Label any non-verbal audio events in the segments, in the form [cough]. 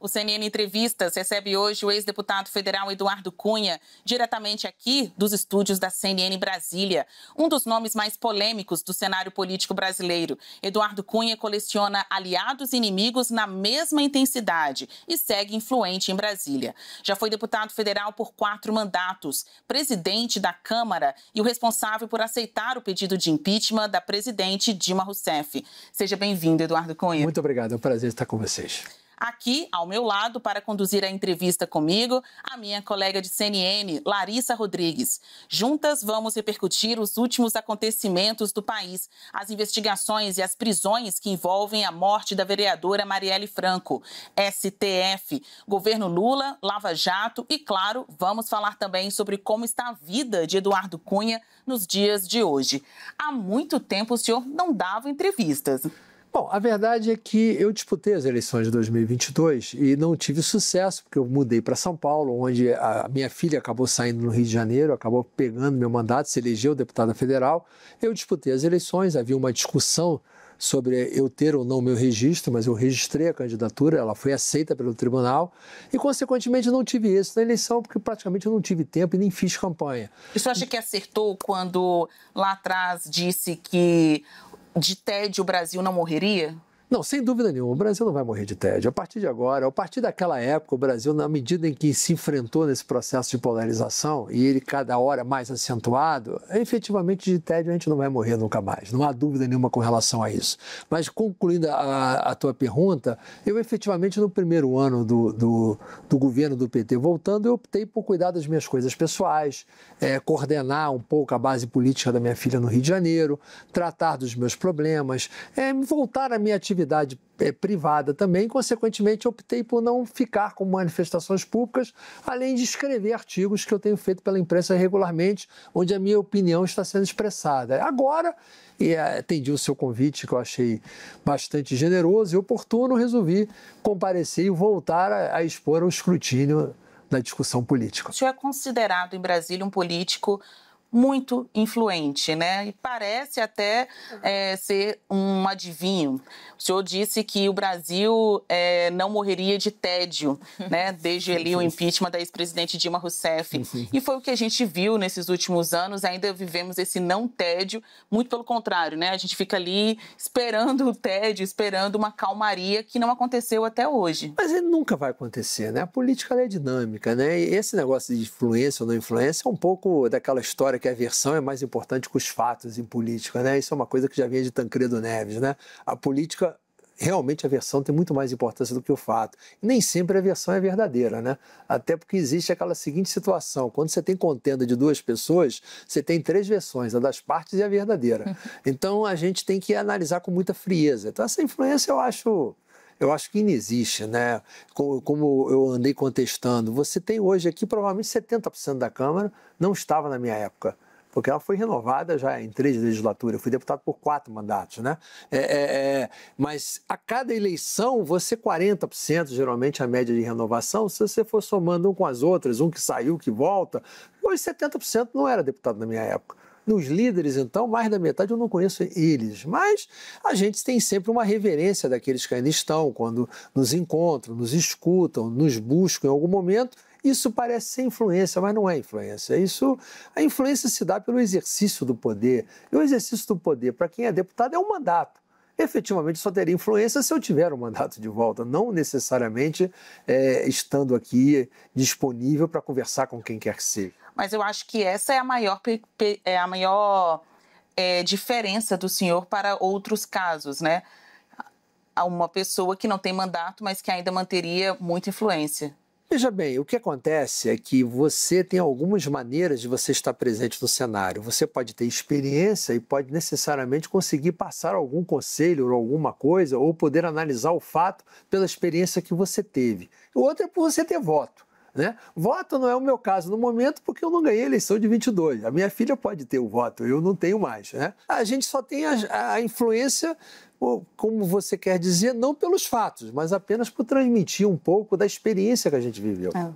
O CNN Entrevistas recebe hoje o ex-deputado federal Eduardo Cunha, diretamente aqui dos estúdios da CNN Brasília. Um dos nomes mais polêmicos do cenário político brasileiro. Eduardo Cunha coleciona aliados e inimigos na mesma intensidade e segue influente em Brasília. Já foi deputado federal por quatro mandatos, presidente da Câmara e o responsável por aceitar o pedido de impeachment da presidente Dilma Rousseff. Seja bem-vindo, Eduardo Cunha. Muito obrigado, é um prazer estar com vocês. Aqui, ao meu lado, para conduzir a entrevista comigo, a minha colega de CNN, Larissa Rodrigues. Juntas vamos repercutir os últimos acontecimentos do país, as investigações e as prisões que envolvem a morte da vereadora Marielle Franco. STF, governo Lula, Lava Jato e, claro, vamos falar também sobre como está a vida de Eduardo Cunha nos dias de hoje. Há muito tempo o senhor não dava entrevistas. Bom, a verdade é que eu disputei as eleições de 2022 e não tive sucesso, porque eu mudei para São Paulo, onde a minha filha acabou saindo no Rio de Janeiro, acabou pegando meu mandato, se elegeu deputada federal. Eu disputei as eleições, havia uma discussão sobre eu ter ou não meu registro, mas eu registrei a candidatura, ela foi aceita pelo tribunal e, consequentemente, não tive isso na eleição, porque praticamente eu não tive tempo e nem fiz campanha. E você acha que acertou quando lá atrás disse que de tédio o Brasil não morreria? Não, sem dúvida nenhuma, o Brasil não vai morrer de tédio. A partir de agora, a partir daquela época, o Brasil, na medida em que se enfrentou nesse processo de polarização, e ele cada hora mais acentuado, efetivamente de tédio a gente não vai morrer nunca mais. Não há dúvida nenhuma com relação a isso. Mas concluindo a, a tua pergunta, eu efetivamente no primeiro ano do, do, do, governo do PT voltando, eu optei por cuidar das minhas coisas pessoais, é, coordenar um pouco a base política da minha filha no Rio de Janeiro, tratar dos meus problemas, é, voltar à minha atividade atividade é, privada também, consequentemente optei por não ficar com manifestações públicas, além de escrever artigos que eu tenho feito pela imprensa regularmente, onde a minha opinião está sendo expressada. Agora, e é, atendi o seu convite, que eu achei bastante generoso e oportuno, resolvi comparecer e voltar a, a expor o escrutínio da discussão política. O senhor é considerado em Brasília um político muito influente, né? E parece até é, ser um adivinho. O senhor disse que o Brasil é, não morreria de tédio, né? [laughs] Desde ali o impeachment da ex-presidente Dilma Rousseff. E foi o que a gente viu nesses últimos anos. Ainda vivemos esse não tédio, muito pelo contrário, né? A gente fica ali esperando o tédio, esperando uma calmaria que não aconteceu até hoje. Mas ele nunca vai acontecer, né? A política é dinâmica, né? E esse negócio de influência ou não influência é um pouco daquela história que a versão é mais importante que os fatos em política, né? Isso é uma coisa que já vinha de Tancredo Neves, né? A política realmente a versão tem muito mais importância do que o fato. E nem sempre a versão é verdadeira, né? Até porque existe aquela seguinte situação: quando você tem contenda de duas pessoas, você tem três versões, a das partes e a verdadeira. [laughs] Então a gente tem que analisar com muita frieza. Então, essa influência eu acho eu acho que inexiste, né? Como, como eu andei contestando, você tem hoje aqui provavelmente 70% da Câmara não estava na minha época porque ela foi renovada já em três legislaturas. Eu fui deputado por quatro mandatos, né? É, é, é, mas a cada eleição, você 40%, geralmente a média de renovação, se você for somando um com as outras, um que saiu, que volta, hoje 70% não era deputado na minha época. Nos líderes, então, mais da metade eu não conheço eles, mas a gente tem sempre uma reverência daqueles que ainda estão, quando nos encontram, nos escutam, nos buscam em algum momento. Isso parece ser influência, mas não é influência. Isso, a influência se dá pelo exercício do poder. E o exercício do poder, para quem é deputado, é um mandato efetivamente só teria influência se eu tiver o um mandato de volta, não necessariamente é, estando aqui disponível para conversar com quem quer que seja mas eu acho que essa é a maior, é a maior é, diferença do senhor para outros casos, né? A uma pessoa que não tem mandato, mas que ainda manteria muita influência. Veja bem, o que acontece é que você tem algumas maneiras de você estar presente no cenário. Você pode ter experiência e pode necessariamente conseguir passar algum conselho ou alguma coisa, ou poder analisar o fato pela experiência que você teve. Outra é por você ter voto. Né? Voto não é o meu caso no momento, porque eu não ganhei a eleição de 22. A minha filha pode ter o voto, eu não tenho mais. Né? A gente só tem a, a influência como você quer dizer, não pelos fatos, mas apenas por transmitir um pouco da experiência que a gente viveu. É.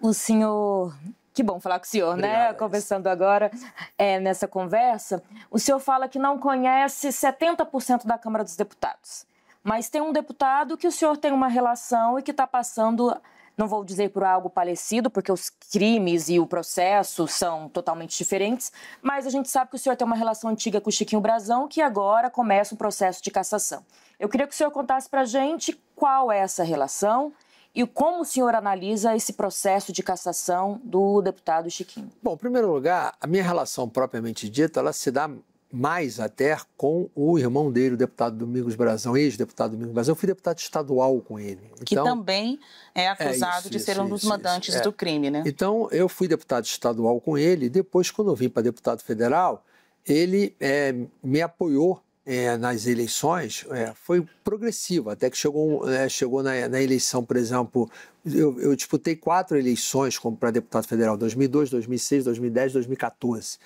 O senhor. Que bom falar com o senhor, né? Obrigado, né? Conversando agora é, nessa conversa. O senhor fala que não conhece 70% da Câmara dos Deputados. Mas tem um deputado que o senhor tem uma relação e que está passando não vou dizer por algo parecido, porque os crimes e o processo são totalmente diferentes, mas a gente sabe que o senhor tem uma relação antiga com o Chiquinho Brazão, que agora começa um processo de cassação. Eu queria que o senhor contasse para a gente qual é essa relação e como o senhor analisa esse processo de cassação do deputado Chiquinho? Bom, em primeiro lugar, a minha relação propriamente dita, ela se dá mais até com o irmão dele, o deputado Domingos Brazão, ex-deputado Domingos Brazão, eu fui deputado estadual com ele. Então, que também é, é acusado é isso, de ser isso, um dos isso, mandantes é. do crime, né? Então, eu fui deputado estadual com ele, depois, quando eu vim para deputado federal, ele é, me apoiou é, nas eleições é, foi progressiva, até que chegou, é, chegou na, na, eleição, por exemplo, eu, eu disputei quatro eleições como para deputado federal, 2002, 2006, 2010, 2014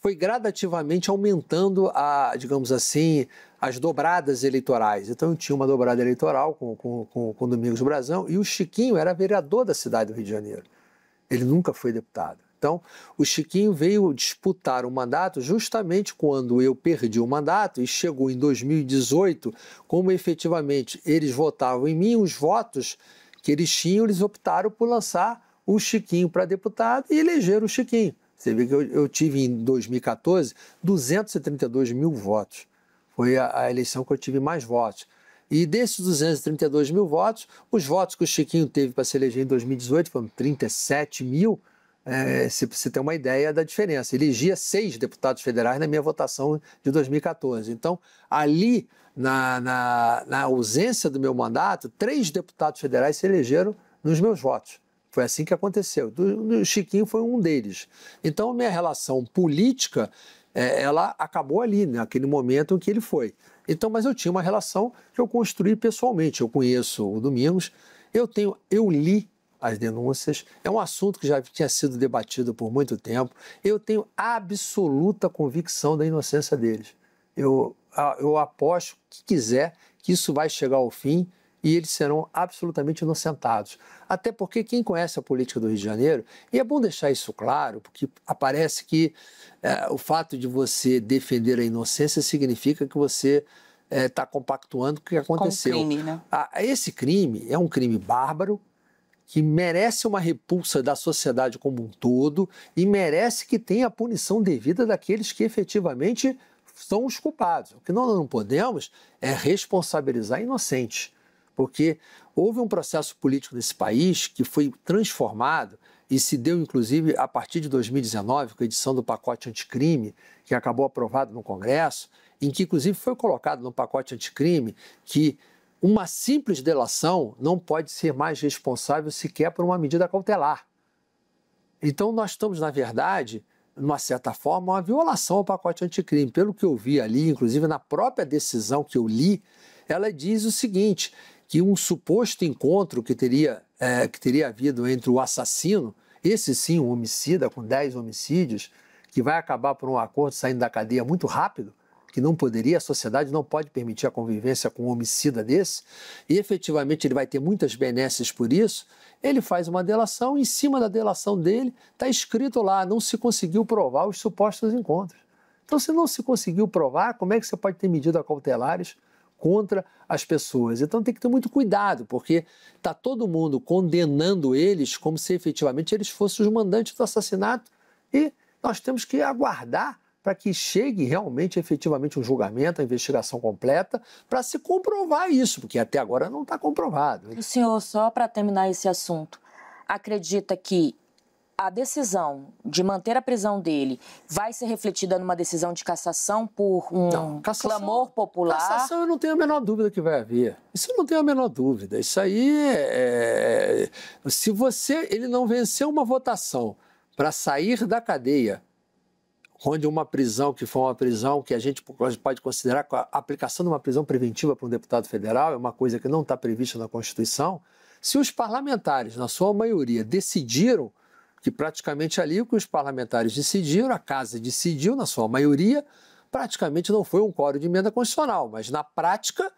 foi gradativamente aumentando a, digamos assim, as dobradas eleitorais. Então eu tinha uma dobrada eleitoral com, com, com, com Domingos Brazão e o Chiquinho era vereador da cidade do Rio de Janeiro. Ele nunca foi deputado. Então, o Chiquinho veio disputar o mandato justamente quando eu perdi o mandato e chegou em 2018, como efetivamente eles votavam em mim, os votos que eles tinham, eles optaram por lançar o Chiquinho para deputado e elegeram o Chiquinho. Você vê que eu, eu tive em 2014 232 mil votos. Foi a, a eleição que eu tive mais votos. E desses 232 mil votos, os votos que o Chiquinho teve para se eleger em 2018 foram 37 mil. É, se você tem uma ideia da diferença. Elegia seis deputados federais na minha votação de 2014. Então, ali, na, na, na ausência do meu mandato, três deputados federais se elegeram nos meus votos. Foi assim que aconteceu. O Chiquinho foi um deles. Então, minha relação política, é, ela acabou ali, né, naquele momento em que ele foi. Então, mas eu tinha uma relação que eu construí pessoalmente. Eu conheço o Domingos, eu tenho, eu li as denúncias. É um assunto que já tinha sido debatido por muito tempo. Eu tenho absoluta convicção da inocência deles. Eu, eu aposto que quiser que isso vai chegar ao fim e eles serão absolutamente inocentados. Até porque quem conhece a política do Rio de Janeiro, e é bom deixar isso claro, porque aparece que é, o fato de você defender a inocência significa que você está é, tá compactuando o que aconteceu. Com crime, né? ah, esse crime é um crime bárbaro, que merece uma repulsa da sociedade como um todo e merece que tenha a punição devida daqueles que efetivamente são os culpados. O que nós não podemos é responsabilizar inocentes porque houve um processo político nesse país que foi transformado e se deu, inclusive, a partir de 2019, com a edição do pacote anticrime, que acabou aprovado no Congresso, em que, inclusive, foi colocado no pacote anticrime que uma simples delação não pode ser mais responsável sequer por uma medida cautelar. Então, nós estamos, na verdade, numa certa forma, uma violação ao pacote anticrime. Pelo que eu vi ali, inclusive na própria decisão que eu li, ela diz o seguinte: que um suposto encontro que teria, é, que teria havido entre o assassino, esse sim, um homicida com 10 homicídios, que vai acabar por um acordo saindo da cadeia muito rápido, que não poderia, a sociedade não pode permitir a convivência com um homicida desse, e efetivamente ele vai ter muitas benesses por isso, ele faz uma delação, e em cima da delação dele está escrito lá, não se conseguiu provar os supostos encontros. Então, se não se conseguiu provar, como é que você pode ter medidas cautelares contra as pessoas. Então tem que ter muito cuidado, porque está todo mundo condenando eles como se efetivamente eles fossem os mandantes do assassinato e nós temos que aguardar para que chegue realmente efetivamente um julgamento, a investigação completa, para se comprovar isso, porque até agora não está comprovado. O senhor, só para terminar esse assunto, acredita que a decisão de manter a prisão dele vai ser refletida numa decisão de cassação por um não, cassação, clamor popular? Cassação eu não tenho a menor dúvida que vai haver. Isso eu não tenho a menor dúvida. Isso aí é... é se você... Ele não venceu uma votação para sair da cadeia onde uma prisão que foi uma prisão que a gente pode considerar que a aplicação de uma prisão preventiva para um deputado federal é uma coisa que não está prevista na Constituição, se os parlamentares, na sua maioria, decidiram que praticamente ali o que os parlamentares decidiram, a casa decidiu, na sua maioria, praticamente não foi um quórum de emenda constitucional, mas na prática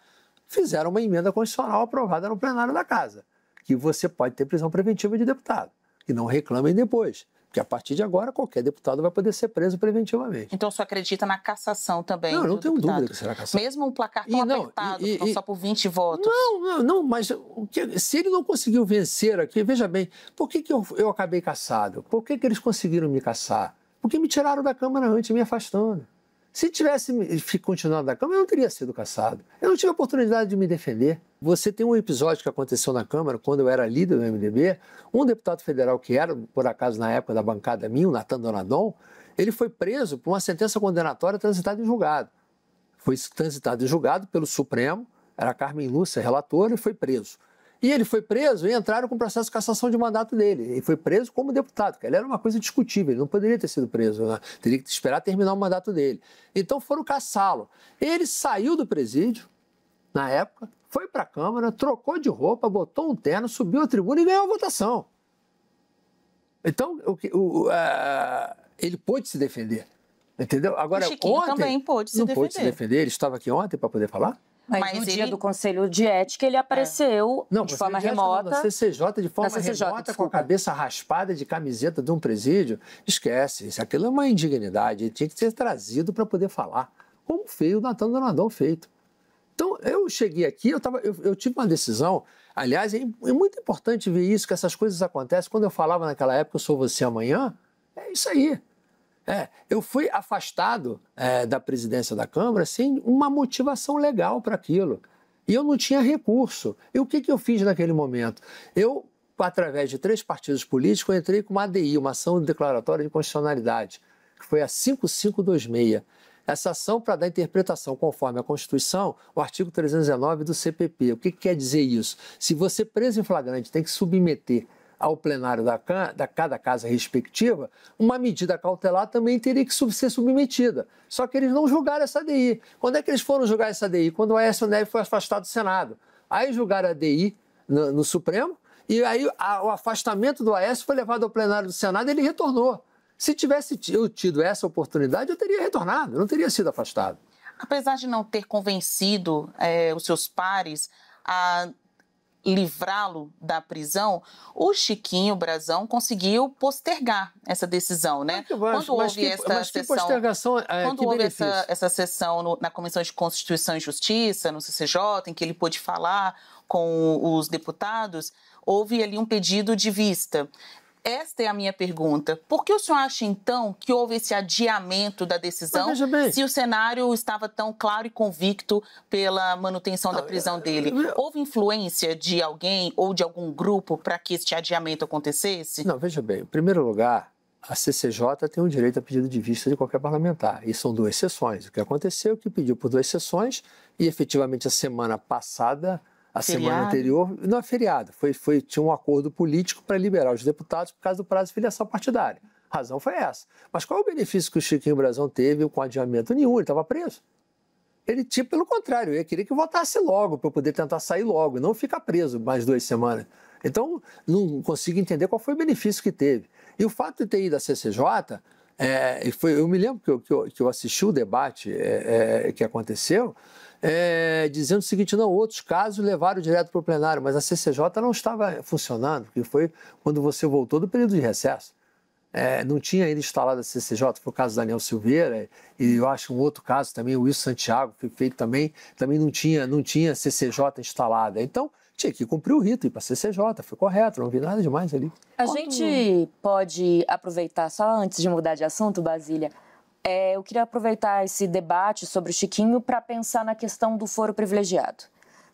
fizeram uma emenda constitucional aprovada no plenário da casa, que você pode ter prisão preventiva de deputado, e não reclamem depois. Porque a partir de agora, qualquer deputado vai poder ser preso preventivamente. Então, você acredita na cassação também? Não, não tenho deputado. dúvida que será cassado. Mesmo um placar tão e, não, apertado, e, e, só por 20 votos. Não, não, não mas que, se ele não conseguiu vencer aqui, veja bem, por que, que eu, eu acabei caçado? Por que, que eles conseguiram me caçar? Porque me tiraram da Câmara antes, me afastando. Se tivesse continuado da Câmara, eu não teria sido caçado. Eu não tive a oportunidade de me defender. Você tem um episódio que aconteceu na Câmara, quando eu era líder do MDB, um deputado federal que era, por acaso, na época da bancada minha, o Natan Donadon, ele foi preso por uma sentença condenatória transitada em julgado. Foi transitado em julgado pelo Supremo, era Carmen Lúcia, relatora, e foi preso. E ele foi preso e entraram com o processo de cassação de mandato dele. Ele foi preso como deputado, que era uma coisa discutível, ele não poderia ter sido preso, né? teria que esperar terminar o mandato dele. Então foram caçá-lo. Ele saiu do presídio, na época, foi para a Câmara, trocou de roupa, botou um terno, subiu a tribuna e ganhou a votação. Então, o, o, a, ele pôde se defender. Entendeu? Agora, o ontem, também pôde se não defender. pôde se defender. Ele estava aqui ontem para poder falar? Mas, Mas no dia do Conselho de Ética ele é. apareceu é. não, de forma de remota. Não, CCJ de forma CCJ, remota, desculpa. com a cabeça raspada de camiseta de um presídio. Esquece, isso aquilo é uma indignidade. Ele tinha que ser trazido para poder falar. Como fez o Natan Donadão feito. Então, eu cheguei aqui, eu, tava, eu, eu tive uma decisão. Aliás, é, é, muito importante ver isso, que essas coisas acontecem. Quando eu falava naquela época, eu sou você amanhã, é isso aí. É, eu fui afastado é, da presidência da Câmara sem uma motivação legal para aquilo. E eu não tinha recurso. E o que, que eu fiz naquele momento? Eu, através de três partidos políticos, entrei com uma ADI, uma ação declaratória de constitucionalidade, que foi a 5526. Essa ação para dar interpretação conforme a Constituição, o artigo 319 do CPP. O que, que quer dizer isso? Se você preso em flagrante tem que submeter ao plenário da, da, cada casa respectiva, uma medida cautelar também teria que ser submetida. Só que eles não julgaram essa DI. Quando é que eles foram julgar essa DI? Quando o Aécio Neves foi afastado do Senado. Aí julgaram a DI no, no Supremo, e aí a, o afastamento do Aécio foi levado ao plenário do Senado e ele retornou. Se tivesse eu tido essa oportunidade, eu teria retornado, eu não teria sido afastado. Apesar de não ter convencido é, os seus pares a livrá-lo da prisão, o Chiquinho Brazão conseguiu postergar essa decisão, né? quando eh, houve essa sessão, quando houve essa, sessão na Comissão de Constituição e Justiça, no CCJ, em que ele pôde falar com os deputados, houve ali um pedido de vista. Esta é a minha pergunta. Por que o senhor acha, então, que houve esse adiamento da decisão se o cenário estava tão claro e convicto pela manutenção da prisão é, dele? Houve influência de alguém ou de algum grupo para que este adiamento acontecesse? Não, veja bem. Em primeiro lugar, a CCJ tem o direito a pedido de vista de qualquer parlamentar. E são duas sessões. O que aconteceu é que pediu por duas sessões e, efetivamente, a semana passada a feriado. semana anterior, não é feriado, foi, foi, tinha um acordo político para liberar os deputados por causa do prazo de filiação partidária. A razão foi essa. Mas qual é o benefício que o Chiquinho Brasão teve com adiamento nenhum? Ele estava preso. Ele tinha, tipo, pelo contrário, ele queria que votasse logo, para poder tentar sair logo, e não ficar preso mais duas semanas. Então, não consigo entender qual foi o benefício que teve. E o fato de ter ido à CCJ, é, foi, eu me lembro que eu, que eu, que eu assisti o debate é, é, que aconteceu, é, dizendo o seguinte: não, outros casos levaram direto para o plenário, mas a CCJ não estava funcionando, porque foi quando você voltou do período de recesso. É, não tinha ainda instalado a CCJ, foi o caso da Daniel Silveira, e eu acho um outro caso também, o Wilson Santiago, foi feito também, também não tinha, não tinha CCJ instalada. Então, tinha que cumprir o rito, ir para a CCJ, foi correto, não vi nada demais ali. A Quanto... gente pode aproveitar, só antes de mudar de assunto, Basília, é, eu queria aproveitar esse debate sobre o Chiquinho para pensar na questão do foro privilegiado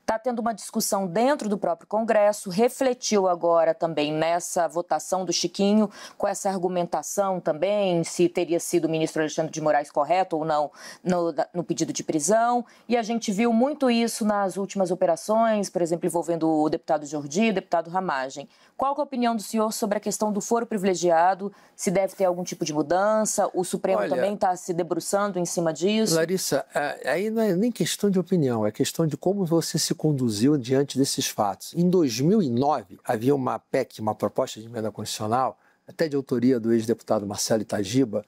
está tendo uma discussão dentro do próprio Congresso, refletiu agora também nessa votação do Chiquinho, com essa argumentação também, se teria sido o ministro Alexandre de Moraes correto ou não no, no pedido de prisão. E a gente viu muito isso nas últimas operações, por exemplo, envolvendo o deputado Jordi e o deputado Ramagem. Qual é a opinião do senhor sobre a questão do foro privilegiado? Se deve ter algum tipo de mudança? O Supremo Olha, também está se debruçando em cima disso? Larissa, é, aí não é nem questão de opinião, é questão de como você se conduziu diante desses fatos? Em 2009, havia uma PEC, uma proposta de emenda constitucional, até de autoria do ex-deputado Marcelo Itagiba,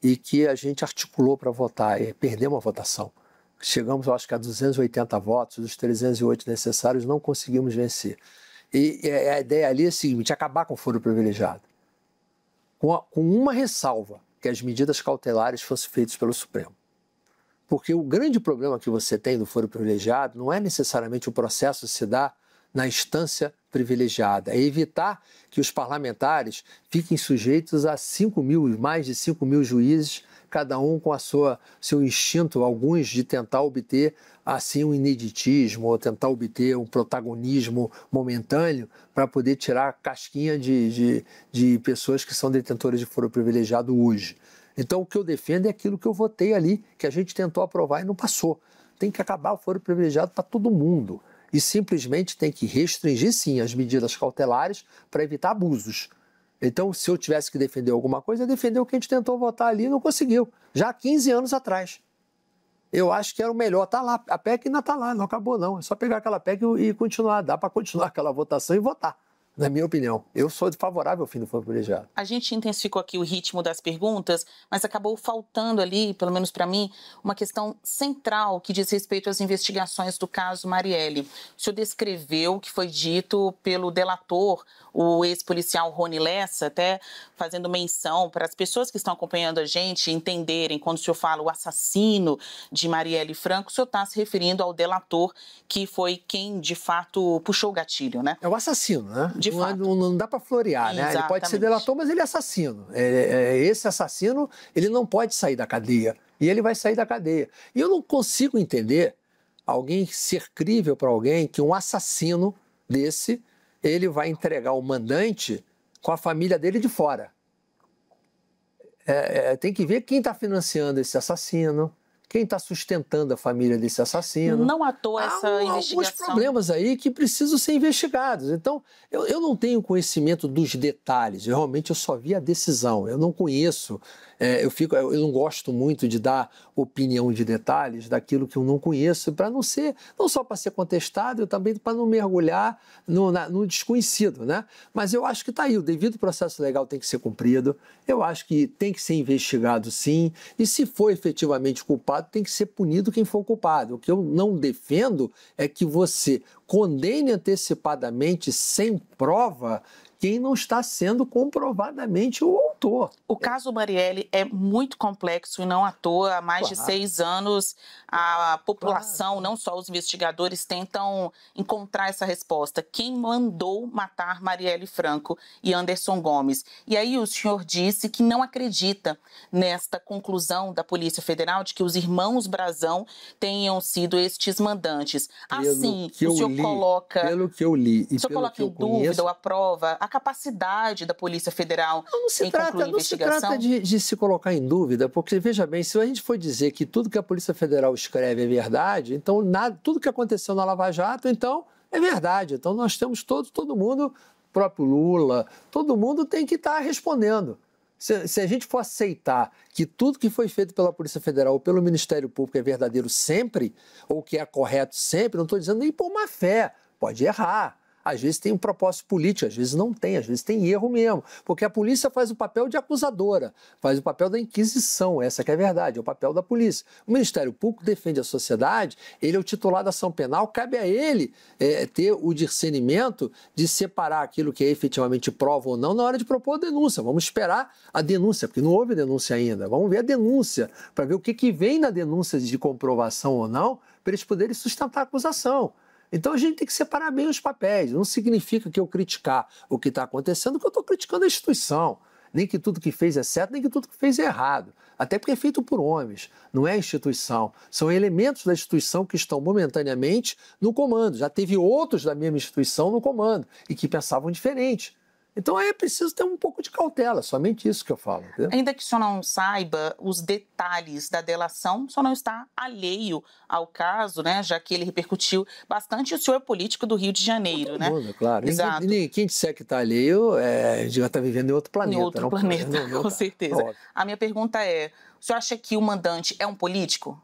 e que a gente articulou para votar, e perdemos a votação. Chegamos, acho que a 280 votos, dos 308 necessários, não conseguimos vencer. E a ideia ali é a seguinte: acabar com o foro privilegiado. com uma ressalva, que as medidas cautelares fossem feitas pelo Supremo. Porque o grande problema que você tem do foro privilegiado não é necessariamente o processo se dar na instância privilegiada, é evitar que os parlamentares fiquem sujeitos a 5 mil, mais de 5 mil juízes, cada um com a sua seu instinto, alguns de tentar obter assim um ineditismo ou tentar obter um protagonismo momentâneo para poder tirar a casquinha de, de, de pessoas que são detentoras de foro privilegiado hoje. Então, o que eu defendo é aquilo que eu votei ali, que a gente tentou aprovar e não passou. Tem que acabar o foro privilegiado para todo mundo. E simplesmente tem que restringir, sim, as medidas cautelares para evitar abusos. Então, se eu tivesse que defender alguma coisa, é defender o que a gente tentou votar ali e não conseguiu, já há 15 anos atrás. Eu acho que era o melhor. Está lá, a PEC ainda está lá, não acabou não. É só pegar aquela PEC e continuar, dá para continuar aquela votação e votar na minha opinião. Eu sou favorável ao fim do fundo privilegiado. A gente intensificou aqui o ritmo das perguntas, mas acabou faltando ali, pelo menos para mim, uma questão central que diz respeito às investigações do caso Marielle. O senhor descreveu o que foi dito pelo delator, o ex-policial Rony Lessa, até fazendo menção para as pessoas que estão acompanhando a gente entenderem quando o senhor fala o assassino de Marielle Franco, o senhor está se referindo ao delator que foi quem, de fato, puxou o gatilho, né? É o assassino, né? de não, é, fato. Não, não dá para florear, Exatamente. né? Ele pode ser delator, mas ele é assassino. É, é, esse assassino, ele não pode sair da cadeia. E ele vai sair da cadeia. E eu não consigo entender alguém ser crível para alguém que um assassino desse, ele vai entregar o mandante com a família dele de fora. É, é, tem que ver quem está financiando esse assassino, quem está sustentando a família desse assassino. Não à toa essa Há investigação. alguns problemas aí que precisam ser investigados. Então, eu, eu não tenho conhecimento dos detalhes, eu, realmente eu só vi a decisão, eu não conheço é, eu, fico, eu não gosto muito de dar opinião de detalhes daquilo que eu não conheço, para não ser, não só para ser contestado, eu também para não mergulhar no, na, no, desconhecido. Né? Mas eu acho que está aí, o devido processo legal tem que ser cumprido, eu acho que tem que ser investigado sim, e se for efetivamente culpado, tem que ser punido quem for culpado. O que eu não defendo é que você condene antecipadamente sem prova quem não está sendo comprovadamente o autor. O caso Marielle é muito complexo e não à toa. Há mais claro. de seis anos, a população, claro. não só os investigadores, tentam encontrar essa resposta. Quem mandou matar Marielle Franco e Anderson Gomes? E aí o senhor disse que não acredita nesta conclusão da Polícia Federal de que os irmãos Brazão tenham sido estes mandantes. Pelo assim, o senhor li, coloca. Pelo que eu li. E o senhor coloca em dúvida ou a prova, a a capacidade da Polícia Federal não se em trata, concluir investigação? Não se trata de, de, se colocar em dúvida, porque, veja bem, se a gente for dizer que tudo que a Polícia Federal escreve é verdade, então nada, tudo que aconteceu na Lava Jato, então, é verdade. Então, nós temos todos, todo mundo, próprio Lula, todo mundo tem que estar tá respondendo. Se, se, a gente for aceitar que tudo que foi feito pela Polícia Federal ou pelo Ministério Público é verdadeiro sempre, ou que é correto sempre, não estou dizendo nem por má fé, pode errar, às vezes tem um propósito político, às vezes não tem, às vezes tem erro mesmo. Porque a polícia faz o papel de acusadora, faz o papel da inquisição, essa que é a verdade, é o papel da polícia. O Ministério Público defende a sociedade, ele é o titular da ação penal, cabe a ele é, ter o discernimento de separar aquilo que é efetivamente prova ou não na hora de propor a denúncia. Vamos esperar a denúncia, porque não houve denúncia ainda. Vamos ver a denúncia, para ver o que, que vem na denúncia de comprovação ou não, para eles poderem sustentar a acusação. Então a gente tem que separar bem os papéis. Não significa que eu criticar o que está acontecendo, que eu estou criticando a instituição. Nem que tudo que fez é certo, nem que tudo que fez é errado. Até porque é feito por homens, não é instituição. São elementos da instituição que estão momentaneamente no comando. Já teve outros da mesma instituição no comando e que pensavam diferente. Então é preciso ter um pouco de cautela, somente isso que eu falo. Entendeu? Ainda que o senhor não saiba os detalhes da delação, o senhor não está alheio ao caso, né? Já que ele repercutiu bastante o senhor é político do Rio de Janeiro, Todo né? Mundo, é claro. Exato. Ninguém e, quem disser que está alheio, é, já está vivendo em outro planeta. Em outro não, planeta, não, não, [laughs] com certeza. Óbvio. A minha pergunta é: o senhor acha que o mandante é um político?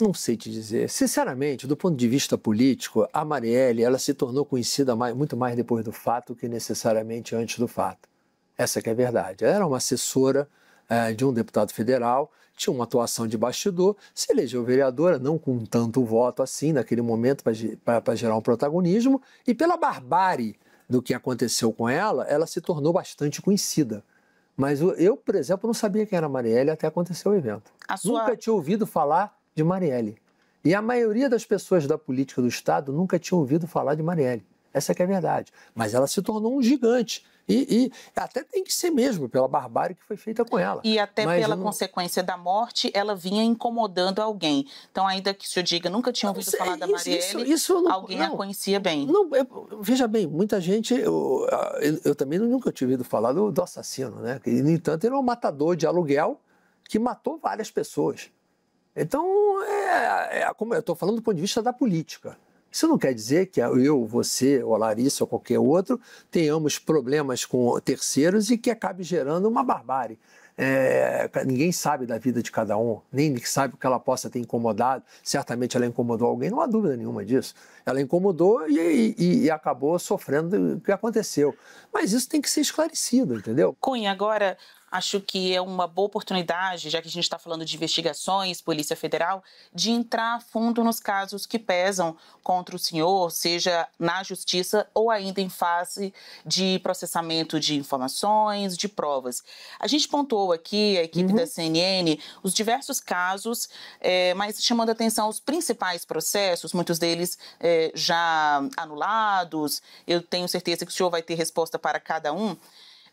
Não sei te dizer. Sinceramente, do ponto de vista político, a Marielle ela se tornou conhecida mais, muito mais depois do fato que necessariamente antes do fato. Essa que é a verdade. Ela era uma assessora é, de um deputado federal, tinha uma atuação de bastidor, se elegeu vereadora, não com tanto voto assim naquele momento para gerar um protagonismo, e pela barbárie do que aconteceu com ela, ela se tornou bastante conhecida. Mas eu, por exemplo, não sabia quem era a Marielle até acontecer o evento. Sua... Nunca tinha ouvido falar de Marielle. E a maioria das pessoas da política do Estado nunca tinha ouvido falar de Marielle. Essa é a verdade. Mas ela se tornou um gigante. E, e, até tem que ser mesmo, pela barbárie que foi feita com ela. E até Mas pela não... consequência da morte, ela vinha incomodando alguém. Então, ainda que se senhor diga, nunca tinha ouvido é falar da Marielle, isso, isso não, alguém a conhecia bem. Não, é, veja bem, muita gente... Eu, eu, também nunca tinha ouvido falar do, do assassino, né? E, no entanto, ele é um matador de aluguel que matou várias pessoas. Então, é, é, como eu estou falando do ponto de vista da política. Isso não quer dizer que eu, você, ou Larissa, ou qualquer outro, tenhamos problemas com terceiros e que acabe gerando uma barbárie. É, ninguém sabe da vida de cada um, nem sabe o que ela possa ter incomodado. Certamente ela incomodou alguém, não há dúvida nenhuma disso. Ela incomodou e, e, e acabou sofrendo o que aconteceu. Mas isso tem que ser esclarecido, entendeu? Cunha, agora, acho que é uma boa oportunidade, já que a gente está falando de investigações, Polícia Federal, de entrar a fundo nos casos que pesam contra o senhor, seja na justiça ou ainda em fase de processamento de informações, de provas. A gente pontuou aqui, a equipe uhum. da CNN, os diversos casos, é, mas chamando atenção os principais processos, muitos deles é, já anulados. Eu tenho certeza que o senhor vai ter resposta para cada um.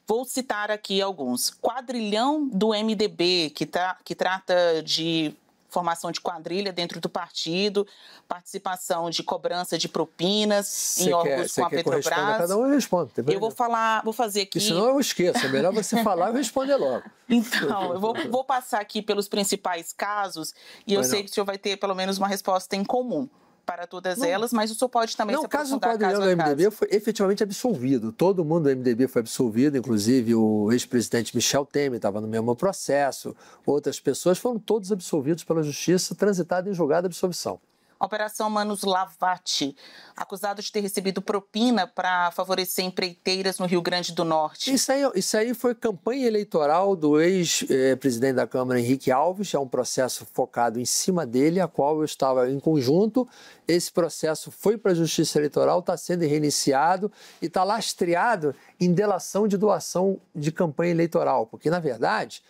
Vou citar aqui alguns. Quadrilhão do MDB, que, tá, que trata de formação de quadrilha dentro do partido, participação de cobrança de propinas cê em órgãos quer, com a quer Petrobras. Cada um eu respondo. Eu vou falar, vou fazer aqui. Se senão eu esqueço. É melhor você [laughs] falar e responder logo. Então, [laughs] eu vou, vou, passar aqui pelos principais casos e eu não. sei que o senhor vai ter pelo menos uma resposta em comum para todas não, elas, mas o senhor pode também não, se aprofundar caso, caso do MDB foi efetivamente absolvido. Todo mundo do MDB foi absolvido, inclusive o ex-presidente Michel Temer estava no mesmo processo, outras pessoas foram todos absolvidos pela justiça, transitada em julgado de absolvição. Operação Manos Lavati, acusado de ter recebido propina para favorecer empreiteiras no Rio Grande do Norte. Isso aí, isso aí foi campanha eleitoral do ex-presidente da Câmara, Henrique Alves, é um processo focado em cima dele, a qual eu estava em conjunto. Esse processo foi para a Justiça Eleitoral, está sendo reiniciado e está lastreado em delação de doação de campanha eleitoral, porque, na verdade,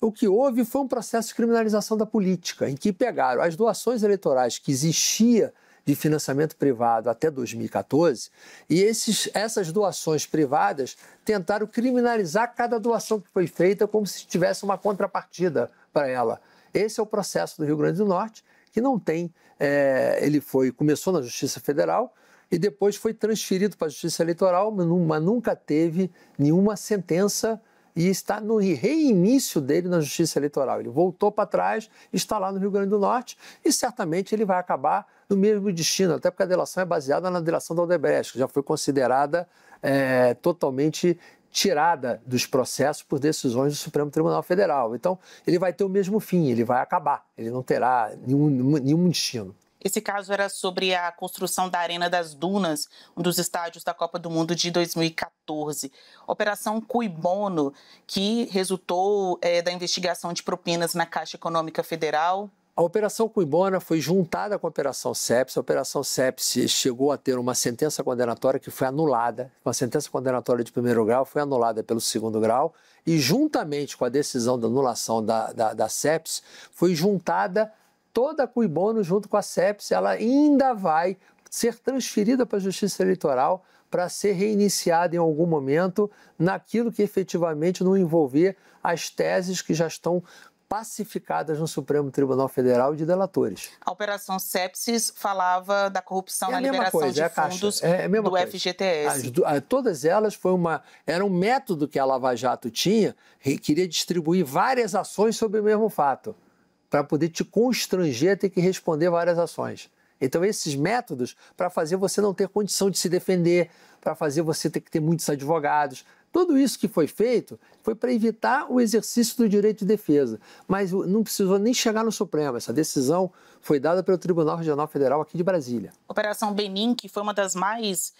o que houve foi um processo de criminalização da política, em que pegaram as doações eleitorais que existia de financiamento privado até 2014, e esses, essas doações privadas tentaram criminalizar cada doação que foi feita como se tivesse uma contrapartida para ela. Esse é o processo do Rio Grande do Norte, que não tem. É, ele foi começou na Justiça Federal e depois foi transferido para a Justiça Eleitoral, mas nunca teve nenhuma sentença e está no reinício dele na justiça eleitoral. Ele voltou para trás, está lá no Rio Grande do Norte e certamente ele vai acabar no mesmo destino, até porque a delação é baseada na delação da Odebrecht, que já foi considerada é, totalmente tirada dos processos por decisões do Supremo Tribunal Federal. Então, ele vai ter o mesmo fim, ele vai acabar, ele não terá nenhum, nenhum destino. Esse caso era sobre a construção da Arena das Dunas, um dos estádios da Copa do Mundo de 2014. Operação Cuibono, que resultou é, da investigação de propinas na Caixa Econômica Federal. A Operação Cuibona foi juntada com a Operação Sepsi. A Operação Sepsi chegou a ter uma sentença condenatória que foi anulada. Uma sentença condenatória de primeiro grau foi anulada pelo segundo grau. E, juntamente com a decisão da anulação da, da, da Sepsi, foi juntada toda a cui junto com a Sepsi, ela ainda vai ser transferida para a Justiça Eleitoral para ser reiniciada em algum momento naquilo que efetivamente não envolver as teses que já estão pacificadas no Supremo Tribunal Federal de delatores. A Operação Sepsis falava da corrupção é na liberação coisa, de é fundos é, é a mesma do coisa. FGTS. As, ah, todas elas foi uma era um método que a Lava Jato tinha e queria distribuir várias ações sobre o mesmo fato para poder te constranger a ter que responder várias ações. Então, esses métodos para fazer você não ter condição de se defender, para fazer você ter que ter muitos advogados, tudo isso que foi feito foi para evitar o exercício do direito de defesa. Mas não precisou nem chegar no Supremo. Essa decisão foi dada pelo Tribunal Regional Federal aqui de Brasília. Operação Benin, que foi uma das mais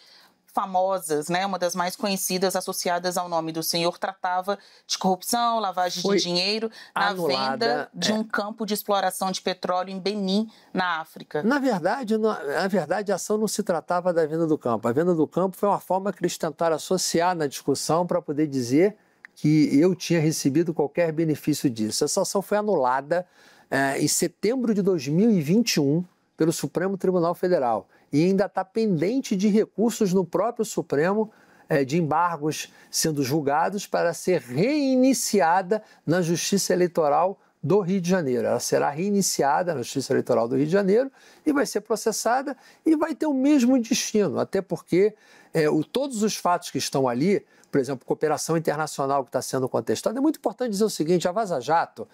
famosas, né, uma das mais conhecidas associadas ao nome do senhor, tratava de corrupção, lavagem Foi de dinheiro na venda de é. um campo de exploração de petróleo em Benin, na África. Na verdade, na verdade, a ação não se tratava da venda do campo. A venda do campo foi uma forma que eles tentaram associar na discussão para poder dizer que eu tinha recebido qualquer benefício disso. Essa ação foi anulada é, em setembro de 2021 pelo Supremo Tribunal Federal e ainda está pendente de recursos no próprio Supremo é, de embargos sendo julgados para ser reiniciada na Justiça Eleitoral do Rio de Janeiro. Ela será reiniciada na Justiça Eleitoral do Rio de Janeiro e vai ser processada e vai ter o mesmo destino, até porque é, o, todos os fatos que estão ali, por exemplo, cooperação internacional que está sendo contestada, é muito importante dizer o seguinte: a Vaza Jato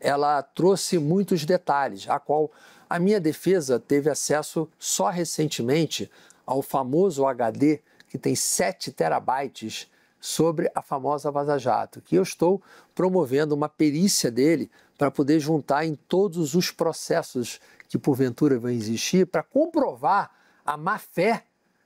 ela trouxe muitos detalhes, a qual a minha defesa teve acesso só recentemente ao famoso HD que tem 7 terabytes sobre a famosa Vaza Jato, que eu estou promovendo uma perícia dele para poder juntar em todos os processos que porventura vão existir para comprovar a má fé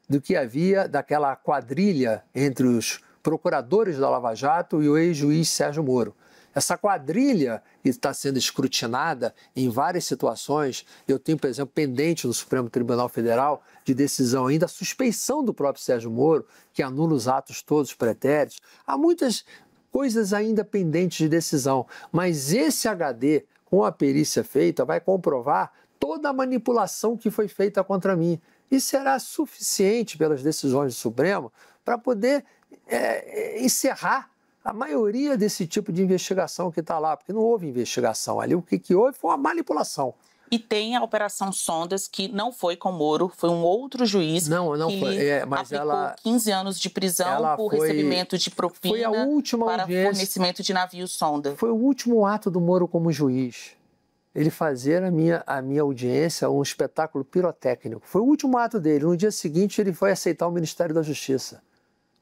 do que havia daquela quadrilha entre os procuradores da Lava Jato e o ex-juiz Sérgio Moro. Essa quadrilha está sendo escrutinada em várias situações. Eu tenho, por exemplo, pendente no Supremo Tribunal Federal de decisão ainda a suspeição do próprio Sérgio Moro, que anula os atos todos pretéritos. Há muitas coisas ainda pendentes de decisão, mas esse HD, com a perícia feita, vai comprovar toda a manipulação que foi feita contra mim. E será suficiente pelas decisões do Supremo para poder é, encerrar a maioria desse tipo de investigação que está lá, porque não houve investigação ali, o que, que houve foi uma manipulação. E tem a Operação Sondas, que não foi com Moro, foi um outro juiz. Não, não que foi. É, mas ela. 15 anos de prisão por foi, recebimento de propina foi a última para audiência, fornecimento de navio sonda. Foi o último ato do Moro como juiz. Ele fazer a minha, a minha audiência um espetáculo pirotécnico. Foi o último ato dele. No dia seguinte, ele foi aceitar o Ministério da Justiça.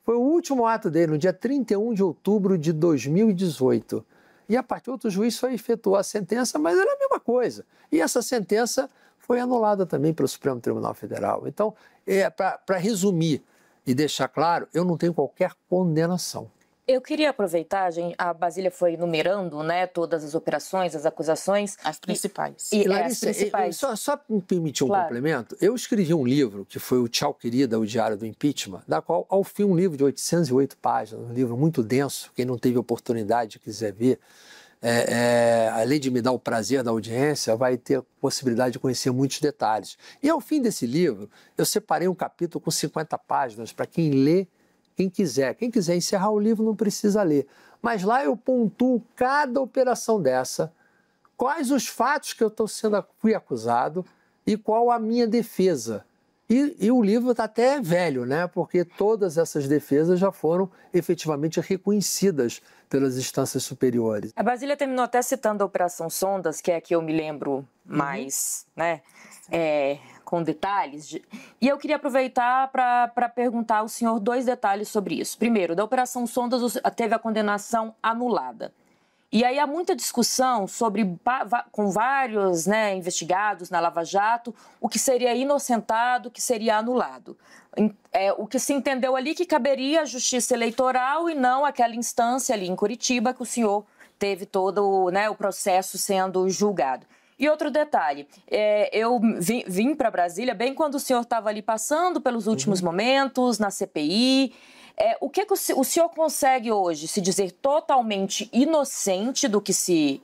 Foi o último ato dele, no dia 31 de outubro de 2018. E a partir do outro juiz só efetuou a sentença, mas era a mesma coisa. E essa sentença foi anulada também pelo Supremo Tribunal Federal. Então, é, para resumir e deixar claro, eu não tenho qualquer condenação. Eu queria aproveitar, gente, a Basília foi enumerando né, todas as operações, as acusações. As principais. E, e Larissa, é, as principais. Eu, só, só me permitir um claro. complemento. Eu escrevi um livro, que foi o Tchau Querida, o Diário do Impeachment, da qual, ao fim, um livro de 808 páginas, um livro muito denso, quem não teve oportunidade, quiser ver, é, é, além de me dar o prazer da audiência, vai ter possibilidade de conhecer muitos detalhes. E ao fim desse livro, eu separei um capítulo com 50 páginas para quem lê quem quiser. Quem quiser encerrar o livro não precisa ler. Mas lá eu pontuo cada operação dessa, quais os fatos que eu estou sendo fui acusado e qual a minha defesa. E, e o livro está até velho, né? Porque todas essas defesas já foram efetivamente reconhecidas pelas instâncias superiores. A Basília terminou até citando a Operação Sondas, que é a que eu me lembro uhum. mais, uhum. né? É, com detalhes. E eu queria aproveitar para perguntar ao senhor dois detalhes sobre isso. Primeiro, da Operação Sondas teve a condenação anulada. E aí há muita discussão sobre, com vários né, investigados na Lava Jato, o que seria inocentado, o que seria anulado. É, o que se entendeu ali que caberia à justiça eleitoral e não aquela instância ali em Curitiba que o senhor teve todo né, o processo sendo julgado. E outro detalhe, é, eu vim, vim para Brasília bem quando o senhor estava ali passando pelos uhum. últimos uhum. momentos na CPI. É, o que, que o, o, senhor consegue hoje se dizer totalmente inocente do que se,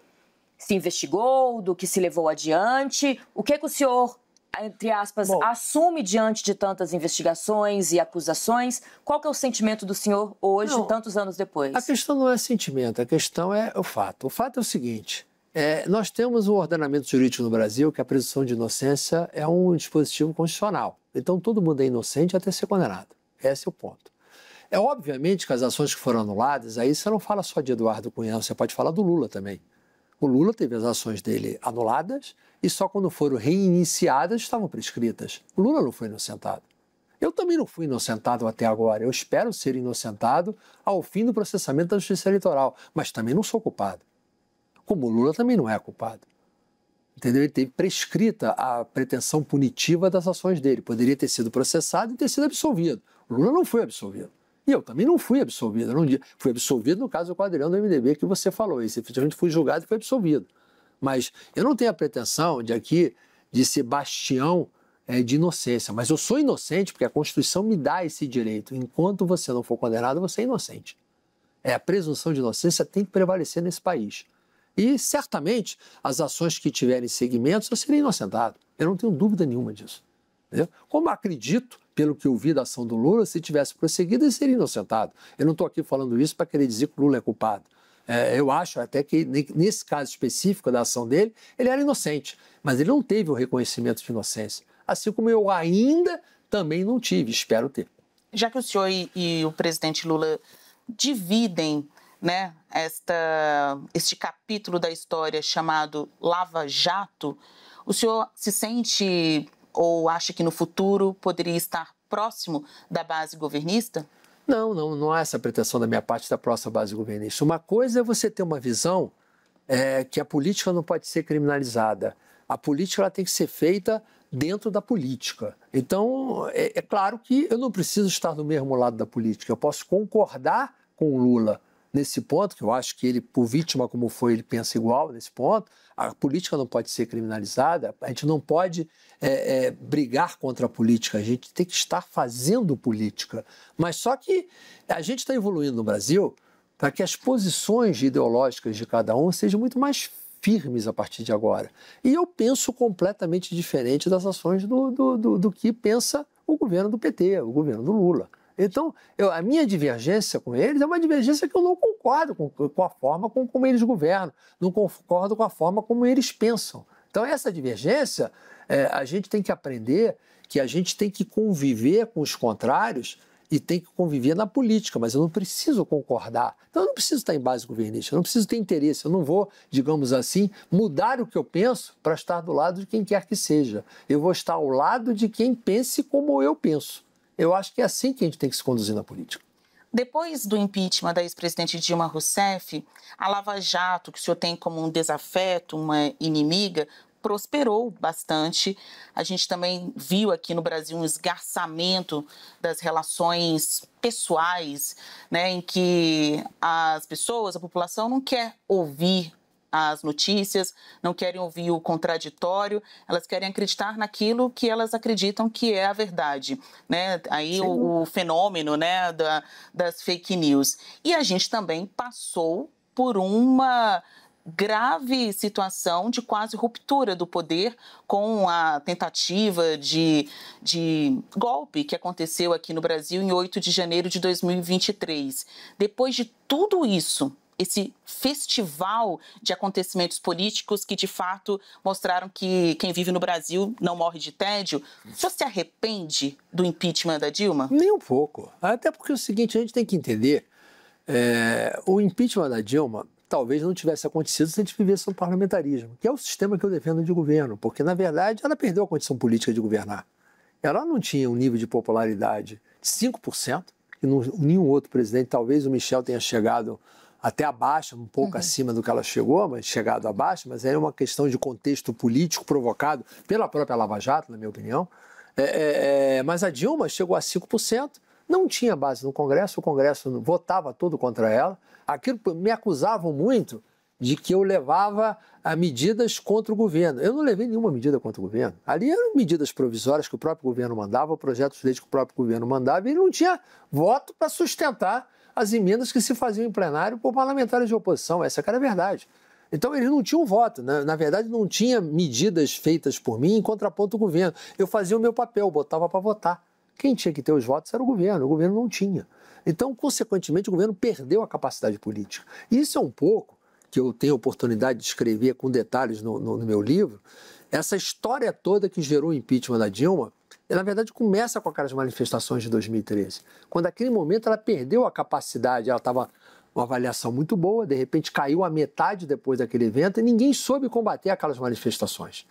se investigou, do que se levou adiante? O que, que o senhor, entre aspas, Bom, assume diante de tantas investigações e acusações? Qual que é o sentimento do senhor hoje, não, tantos anos depois? A questão não é sentimento, a questão é o fato. O fato é o seguinte. É, nós temos um ordenamento jurídico no Brasil que a presunção de inocência é um dispositivo constitucional. Então todo mundo é inocente até ser condenado. Esse é o ponto. É obviamente que as ações que foram anuladas, aí você não fala só de Eduardo Cunha, você pode falar do Lula também. O Lula teve as ações dele anuladas e só quando foram reiniciadas estavam prescritas. O Lula não foi inocentado. Eu também não fui inocentado até agora. Eu espero ser inocentado ao fim do processamento da Justiça Eleitoral, mas também não sou culpado como Lula também não é culpado. Entendeu? Ele teve prescrita a pretensão punitiva das ações dele. Poderia ter sido processado e ter sido absolvido. Lula não foi absolvido. E eu também não fui absolvido. Não fui absolvido no caso do quadrilhão do MDB que você falou. Esse efetivamente fui julgado e foi absolvido. Mas eu não tenho a pretensão de aqui de ser bastião é, de inocência. Mas eu sou inocente porque a Constituição me dá esse direito. Enquanto você não for condenado, você é inocente. É, a presunção de inocência tem que prevalecer nesse país. E certamente as ações que tiverem seguimento eu serei inocentado. Eu não tenho dúvida nenhuma disso. Entendeu? Como acredito, pelo que eu vi da ação do Lula, se tivesse prosseguido, ele seria inocentado. Eu não estou aqui falando isso para querer dizer que o Lula é culpado. É, eu acho até que nesse caso específico da ação dele, ele era inocente, mas ele não teve o reconhecimento de inocência. Assim como eu ainda também não tive, espero ter. Já que o senhor e, e o presidente Lula dividem né, esta, este capítulo da história chamado Lava Jato, o senhor se sente ou acha que no futuro poderia estar próximo da base governista? Não, não, não há essa pretensão da minha parte da próxima base governista. Uma coisa é você ter uma visão é, que a política não pode ser criminalizada. A política ela tem que ser feita dentro da política. Então, é, é claro que eu não preciso estar do mesmo lado da política. Eu posso concordar com o Lula, nesse ponto, que eu acho que ele, por vítima como foi, ele pensa igual nesse ponto, a política não pode ser criminalizada, a gente não pode é, é, brigar contra a política, a gente tem que estar fazendo política. Mas só que a gente está evoluindo no Brasil para que as posições ideológicas de cada um sejam muito mais firmes a partir de agora. E eu penso completamente diferente das ações do, do, do, do que pensa o governo do PT, o governo do Lula. Então, eu, a minha divergência com eles é uma divergência que eu não concordo com, com a forma com, como eles governam, não concordo com a forma como eles pensam. Então, essa divergência, é, a gente tem que aprender que a gente tem que conviver com os contrários e tem que conviver na política, mas eu não preciso concordar. Então, eu não preciso estar em base governista, eu não preciso ter interesse, eu não vou, digamos assim, mudar o que eu penso para estar do lado de quem quer que seja. Eu vou estar ao lado de quem pense como eu penso. Eu acho que é assim que a gente tem que se conduzir na política. Depois do impeachment da ex-presidente Dilma Rousseff, a Lava Jato, que o senhor tem como um desafeto, uma inimiga, prosperou bastante. A gente também viu aqui no Brasil um esgarçamento das relações pessoais, né, em que as pessoas, a população não quer ouvir as notícias, não querem ouvir o contraditório, elas querem acreditar naquilo que elas acreditam que é a verdade. Né? Aí o, o, fenômeno né, da, das fake news. E a gente também passou por uma grave situação de quase ruptura do poder com a tentativa de, de golpe que aconteceu aqui no Brasil em 8 de janeiro de 2023. Depois de tudo isso, esse festival de acontecimentos políticos que de fato mostraram que quem vive no Brasil não morre de tédio. Você se arrepende do impeachment da Dilma? Nem um pouco. Até porque é o seguinte, a gente tem que entender, é, o impeachment da Dilma talvez não tivesse acontecido se a gente vivesse no parlamentarismo, que é o sistema que eu defendo de governo, porque na verdade ela perdeu a condição política de governar. Ela não tinha um nível de popularidade de 5%, e nenhum outro presidente, talvez o Michel tenha chegado até abaixo, um pouco uhum. acima do que ela chegou, mas chegado abaixo, mas é uma questão de contexto político provocado pela própria Lava Jato, na minha opinião. É, é, é mas a Dilma chegou a 5%, não tinha base no Congresso, o Congresso votava todo contra ela. Aquilo me acusavam muito de que eu levava a ah, medidas contra o governo. Eu não levei nenhuma medida contra o governo. Ali eram medidas provisórias que o próprio governo mandava, projetos de lei que o próprio governo mandava, e ele não tinha voto para sustentar as emendas que se faziam em plenário por parlamentares de oposição. Essa cara é a verdade. Então eles não tinham voto, né? na verdade não tinha medidas feitas por mim em contraponto ao governo. Eu fazia o meu papel, botava para votar. Quem tinha que ter os votos era o governo, o governo não tinha. Então, consequentemente, o governo perdeu a capacidade política. Isso é um pouco que eu tenho oportunidade de escrever com detalhes no, no, no meu livro, essa história toda que gerou o impeachment da Dilma é, na verdade, começa com aquelas manifestações de 2013. Quando, aquele momento, ela perdeu a capacidade, ela estava uma avaliação muito boa, de repente caiu a metade depois daquele evento e ninguém soube combater aquelas manifestações.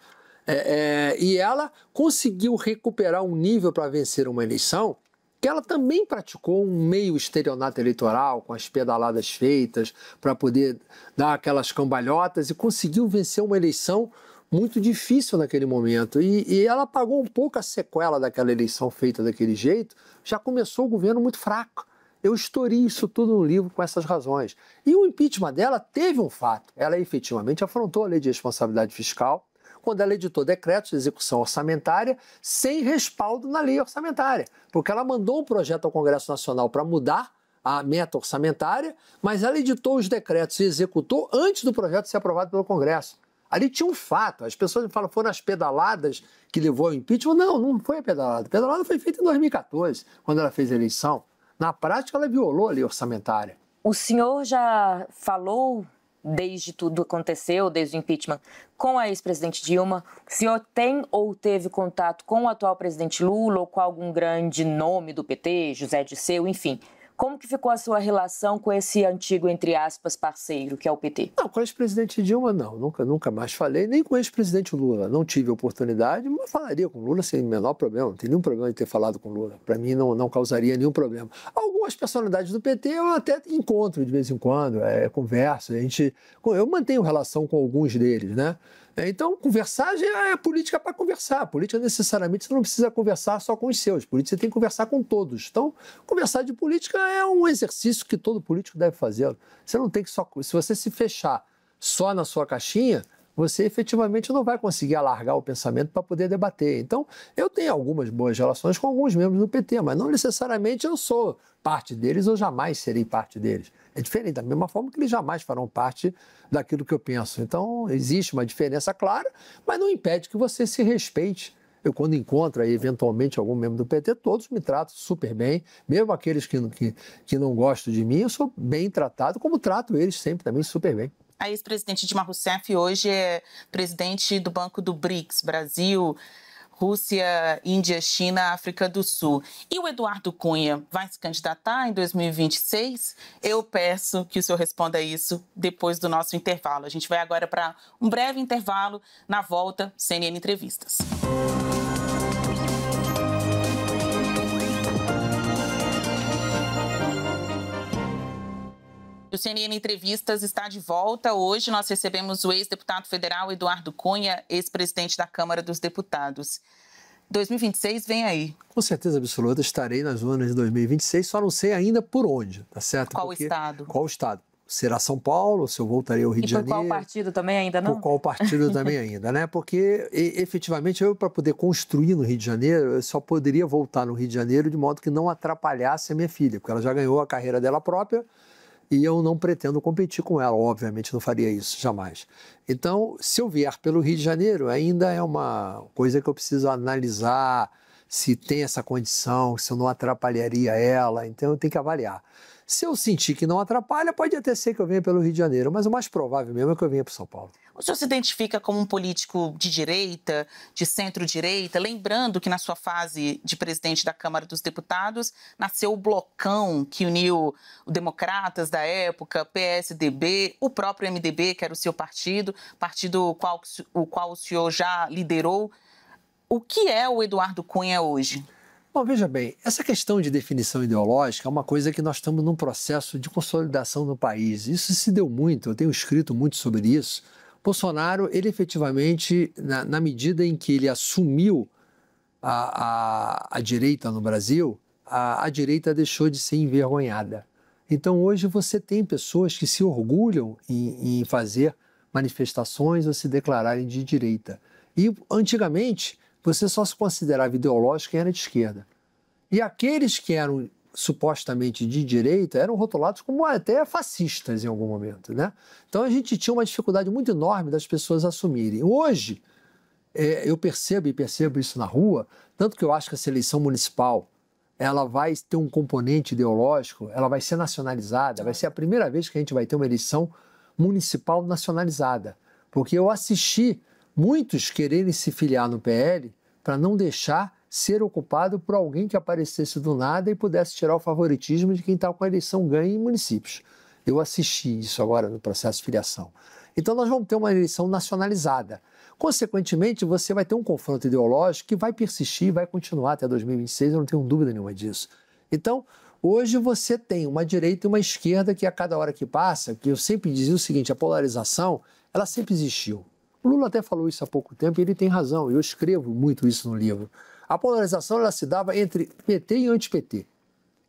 É, é, e ela conseguiu recuperar um nível para vencer uma eleição que ela também praticou um meio estelionato eleitoral, com as pedaladas feitas, para poder dar aquelas cambalhotas e conseguiu vencer uma eleição muito difícil naquele momento. E, e, ela pagou um pouco a sequela daquela eleição feita daquele jeito. Já começou o governo muito fraco. Eu estourei isso tudo no livro com essas razões. E o impeachment dela teve um fato. Ela efetivamente afrontou a lei de responsabilidade fiscal quando ela editou decretos de execução orçamentária sem respaldo na lei orçamentária, porque ela mandou um projeto ao Congresso Nacional para mudar a meta orçamentária, mas ela editou os decretos e executou antes do projeto ser aprovado pelo Congresso. Ali tinha um fato. As pessoas me falam, foram as pedaladas que levou ao impeachment. Não, não foi a pedalada. A pedalada foi feita em 2014, quando ela fez a eleição. Na prática, ela violou a lei orçamentária. O senhor já falou, desde tudo aconteceu, desde o impeachment, com a ex-presidente Dilma? O senhor tem ou teve contato com o atual presidente Lula ou com algum grande nome do PT, José de Seu, enfim? Como que ficou a sua relação com esse antigo, entre aspas, parceiro, que é o PT? Não, com o ex-presidente Dilma, não. Nunca, nunca mais falei, nem com o ex-presidente Lula. Não tive oportunidade, mas falaria com Lula sem o menor problema. Não tem nenhum problema de ter falado com Lula. Para mim, não, não causaria nenhum problema. Algumas personalidades do PT eu até encontro de vez em quando, é, conversa, A gente, eu mantenho relação com alguns deles, né? É, então, conversar já é política para conversar. Política necessariamente você não precisa conversar só com os seus. Política você tem que conversar com todos. Então, conversar de política é um exercício que todo político deve fazer. Você não tem que só. Se você se fechar só na sua caixinha, você efetivamente não vai conseguir alargar o pensamento para poder debater. Então, eu tenho algumas boas relações com alguns membros do PT, mas não necessariamente eu sou parte deles ou jamais serei parte deles. É diferente, da mesma forma que eles jamais farão parte daquilo que eu penso. Então, existe uma diferença clara, mas não impede que você se respeite. Eu, quando encontro aí, eventualmente, algum membro do PT, todos me tratam super bem, mesmo aqueles que, que, que não gostam de mim, eu sou bem tratado, como trato eles sempre também super bem. A ex-presidente Dilma Rousseff hoje é presidente do Banco do BRICS, Brasil, Rússia, Índia, China, África do Sul. E o Eduardo Cunha vai se candidatar em 2026? Eu peço que o senhor responda isso depois do nosso intervalo. A gente vai agora para um breve intervalo na volta CNN Entrevistas. Música O CNN Entrevistas está de volta. Hoje nós recebemos o ex-deputado federal Eduardo Cunha, ex-presidente da Câmara dos Deputados. 2026 vem aí. Com certeza absoluta, estarei nas urnas de 2026, só não sei ainda por onde, tá certo? Qual Porque... estado? Qual estado? Será São Paulo, se eu voltarei ao Rio e de Janeiro. Por qual partido também ainda não? Por qual partido [laughs] também ainda, né? Porque e, efetivamente eu, para poder construir no Rio de Janeiro, eu só poderia voltar no Rio de Janeiro de modo que não atrapalhasse a minha filha, porque ela já ganhou a carreira dela própria, e eu não pretendo competir com ela, obviamente não faria isso jamais. Então, se eu vier pelo Rio de Janeiro, ainda é uma coisa que eu preciso analisar se tem essa condição, se eu não atrapalharia ela, então eu tenho que avaliar. Se eu sentir que não atrapalha, pode até ser que eu venha pelo Rio de Janeiro, mas o mais provável mesmo é que eu venha para São Paulo. O senhor se identifica como um político de direita, de centro-direita? Lembrando que na sua fase de presidente da Câmara dos Deputados, nasceu o blocão que uniu o Democratas da época, PSDB, o próprio MDB, que era o seu partido, partido qual, o qual o senhor já liderou. O que é o Eduardo Cunha hoje? Bom, veja bem, essa questão de definição ideológica é uma coisa que nós estamos num processo de consolidação no país. Isso se deu muito, eu tenho escrito muito sobre isso. Bolsonaro, ele efetivamente, na, na medida em que ele assumiu a, a, a direita no Brasil, a, a direita deixou de ser envergonhada. Então, hoje você tem pessoas que se orgulham em, em fazer manifestações ou se declararem de direita. E antigamente você só se considerava ideológico quem era de esquerda. E aqueles que eram supostamente de direita eram rotulados como até fascistas em algum momento, né? Então a gente tinha uma dificuldade muito enorme das pessoas assumirem. Hoje, é, eu percebo e percebo isso na rua, tanto que eu acho que essa eleição municipal ela vai ter um componente ideológico, ela vai ser nacionalizada, vai ser a primeira vez que a gente vai ter uma eleição municipal nacionalizada. Porque eu assisti muitos quererem se filiar no PL para não deixar ser ocupado por alguém que aparecesse do nada e pudesse tirar o favoritismo de quem está com a eleição ganha em municípios. Eu assisti isso agora no processo de filiação. Então nós vamos ter uma eleição nacionalizada. Consequentemente, você vai ter um confronto ideológico que vai persistir, vai continuar até 2026, eu não tenho dúvida nenhuma disso. Então, hoje você tem uma direita e uma esquerda que a cada hora que passa, que eu sempre dizia o seguinte, a polarização, ela sempre existiu. O Lula até falou isso há pouco tempo e ele tem razão, eu escrevo muito isso no livro. A polarização ela se dava entre PT e anti-PT.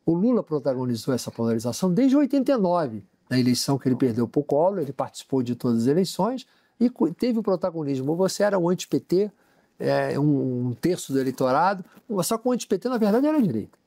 O Lula protagonizou essa polarização desde 89, na eleição que ele perdeu para o Collor, ele participou de todas as eleições e teve o protagonismo. Você era o anti-PT, é, um, um, terço do eleitorado, só que o anti-PT, na verdade, era a direita.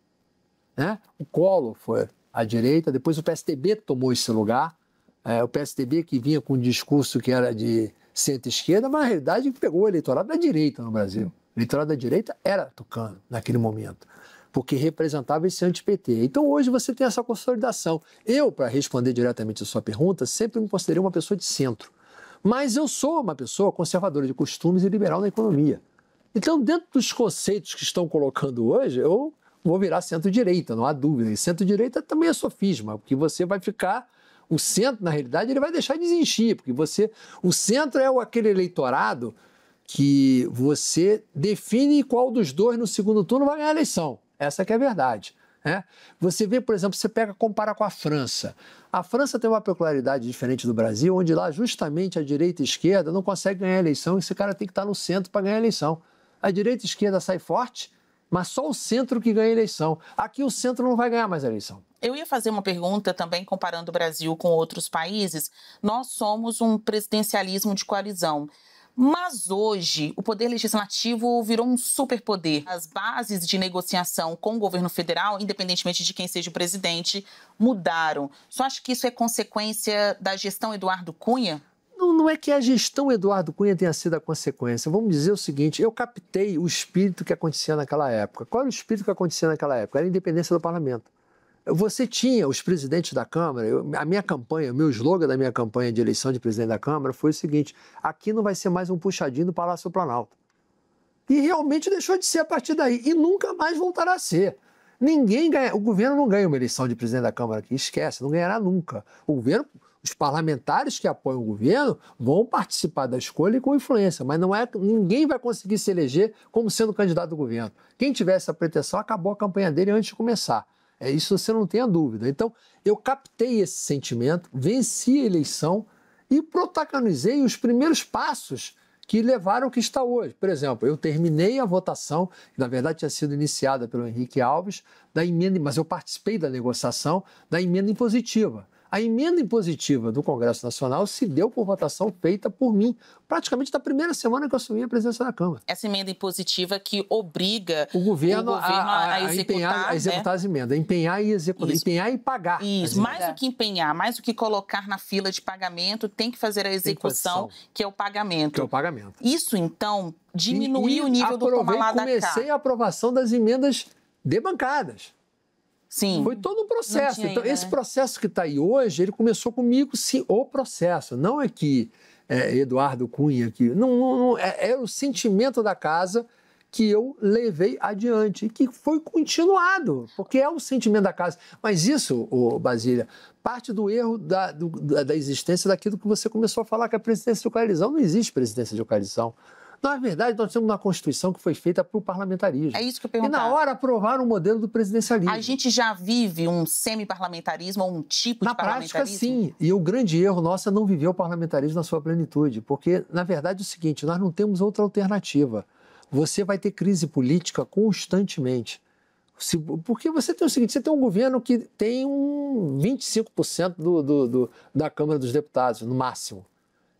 Né? O Collor foi a direita, depois o PSDB tomou esse lugar, é, o PSDB que vinha com um discurso que era de centro-esquerda, mas na realidade é pegou o eleitorado da direita no Brasil. O eleitorado da direita era tucano naquele momento, porque representava esse anti-PT. Então hoje você tem essa consolidação. Eu, para responder diretamente a sua pergunta, sempre me considerei uma pessoa de centro. Mas eu sou uma pessoa conservadora de costumes e liberal na economia. Então, dentro dos conceitos que estão colocando hoje, eu vou virar centro-direita, não há dúvida. E centro-direita também é sofisma, porque você vai ficar o centro, na realidade, ele vai deixar de existir, porque você. O centro é aquele eleitorado que você define qual dos dois no segundo turno vai ganhar a eleição. Essa que é a verdade. Né? Você vê, por exemplo, você pega compara com a França. A França tem uma peculiaridade diferente do Brasil, onde lá justamente a direita e a esquerda não consegue ganhar a eleição, esse cara tem que estar no centro para ganhar a eleição. A direita e a esquerda sai forte mas só o centro que ganha a eleição. Aqui o centro não vai ganhar mais a eleição. Eu ia fazer uma pergunta também comparando o Brasil com outros países. Nós somos um presidencialismo de coalizão. Mas hoje, o poder legislativo virou um superpoder. As bases de negociação com o governo federal, independentemente de quem seja o presidente, mudaram. Só acha que isso é consequência da gestão Eduardo Cunha? Não, não é que a gestão Eduardo Cunha tenha sido a consequência. Vamos dizer o seguinte: eu captei o espírito que acontecia naquela época. Qual era o espírito que acontecia naquela época? Era a independência do parlamento. Você tinha os presidentes da Câmara, eu, a minha campanha, o meu slogan da minha campanha de eleição de presidente da Câmara foi o seguinte: aqui não vai ser mais um puxadinho do Palácio Planalto. E realmente deixou de ser a partir daí. E nunca mais voltará a ser. Ninguém ganha. O governo não ganha uma eleição de presidente da Câmara aqui. Esquece, não ganhará nunca. O governo os parlamentares que apoiam o governo vão participar da escolha e com influência, mas não é ninguém vai conseguir se eleger como sendo candidato do governo. Quem tiver essa pretensão acabou a campanha dele antes de começar. É isso você não tenha dúvida. Então, eu captei esse sentimento, venci a eleição e protagonizei os primeiros passos que levaram o que está hoje. Por exemplo, eu terminei a votação, que na verdade tinha sido iniciada pelo Henrique Alves, da emenda, mas eu participei da negociação da emenda impositiva. A emenda impositiva do Congresso Nacional se deu por votação feita por mim, praticamente da primeira semana que eu assumi a presença da Câmara. Essa emenda impositiva que obriga o governo, o governo a, a, a, executar, empenhar, a né? executar as emendas, empenhar e executar, Isso. empenhar e pagar. Isso, mais do que empenhar, mais do que colocar na fila de pagamento, tem que fazer a execução, que é o pagamento. Que é o pagamento. Isso, então, diminuiu e, e o nível aprovei, do tomalá da cá. comecei a aprovação das emendas debancadas. Sim. Foi todo um processo. Então, ainda, esse né? processo que está aí hoje, ele começou comigo, sim, o processo. Não é que é, Eduardo Cunha aqui. Não, não, não é, é, o sentimento da casa que eu levei adiante, que foi continuado, porque é o sentimento da casa. Mas isso, ô Basília, parte do erro da, do, da, da existência daquilo que você começou a falar, que a presidência de coalizão não existe presidência de coalizão. Na então, é verdade, nós temos uma Constituição que foi feita para o parlamentarismo. É isso que eu perguntava. E na hora aprovaram o modelo do presidencialismo. A gente já vive um semi-parlamentarismo, um tipo na de parlamentarismo? Na prática, sim. E o grande erro nosso é não viver o parlamentarismo na sua plenitude. Porque, na verdade, é o seguinte, nós não temos outra alternativa. Você vai ter crise política constantemente. Se, porque você tem o seguinte: você tem um governo que tem um 25% do, do, do, da Câmara dos Deputados, no máximo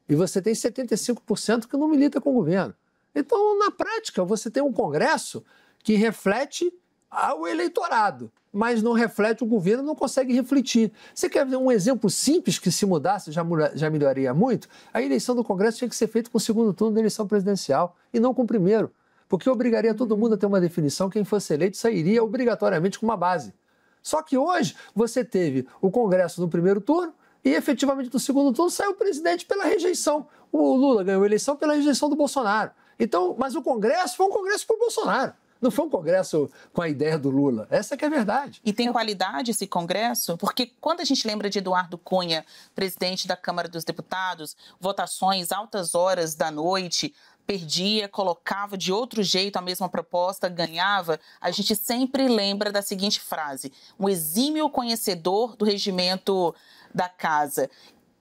e você tem 75% que não milita com o governo. Então, na prática, você tem um Congresso que reflete ao eleitorado, mas não reflete o governo, não consegue refletir. Você quer ver um exemplo simples que se mudasse já, já melhoraria muito? A eleição do Congresso tinha que ser feita com o segundo turno da eleição presidencial e não com o primeiro, porque obrigaria todo mundo a ter uma definição, quem fosse eleito sairia obrigatoriamente com uma base. Só que hoje você teve o Congresso no primeiro turno e efetivamente no segundo turno saiu o presidente pela rejeição. O Lula ganhou a eleição pela rejeição do Bolsonaro. Então, mas o Congresso foi um Congresso para o Bolsonaro. Não foi um congresso com a ideia do Lula. Essa é que é a verdade. E tem qualidade esse congresso? Porque quando a gente lembra de Eduardo Cunha, presidente da Câmara dos Deputados, votações altas horas da noite, perdia, colocava de outro jeito a mesma proposta, ganhava, a gente sempre lembra da seguinte frase: um exímio conhecedor do regimento da casa.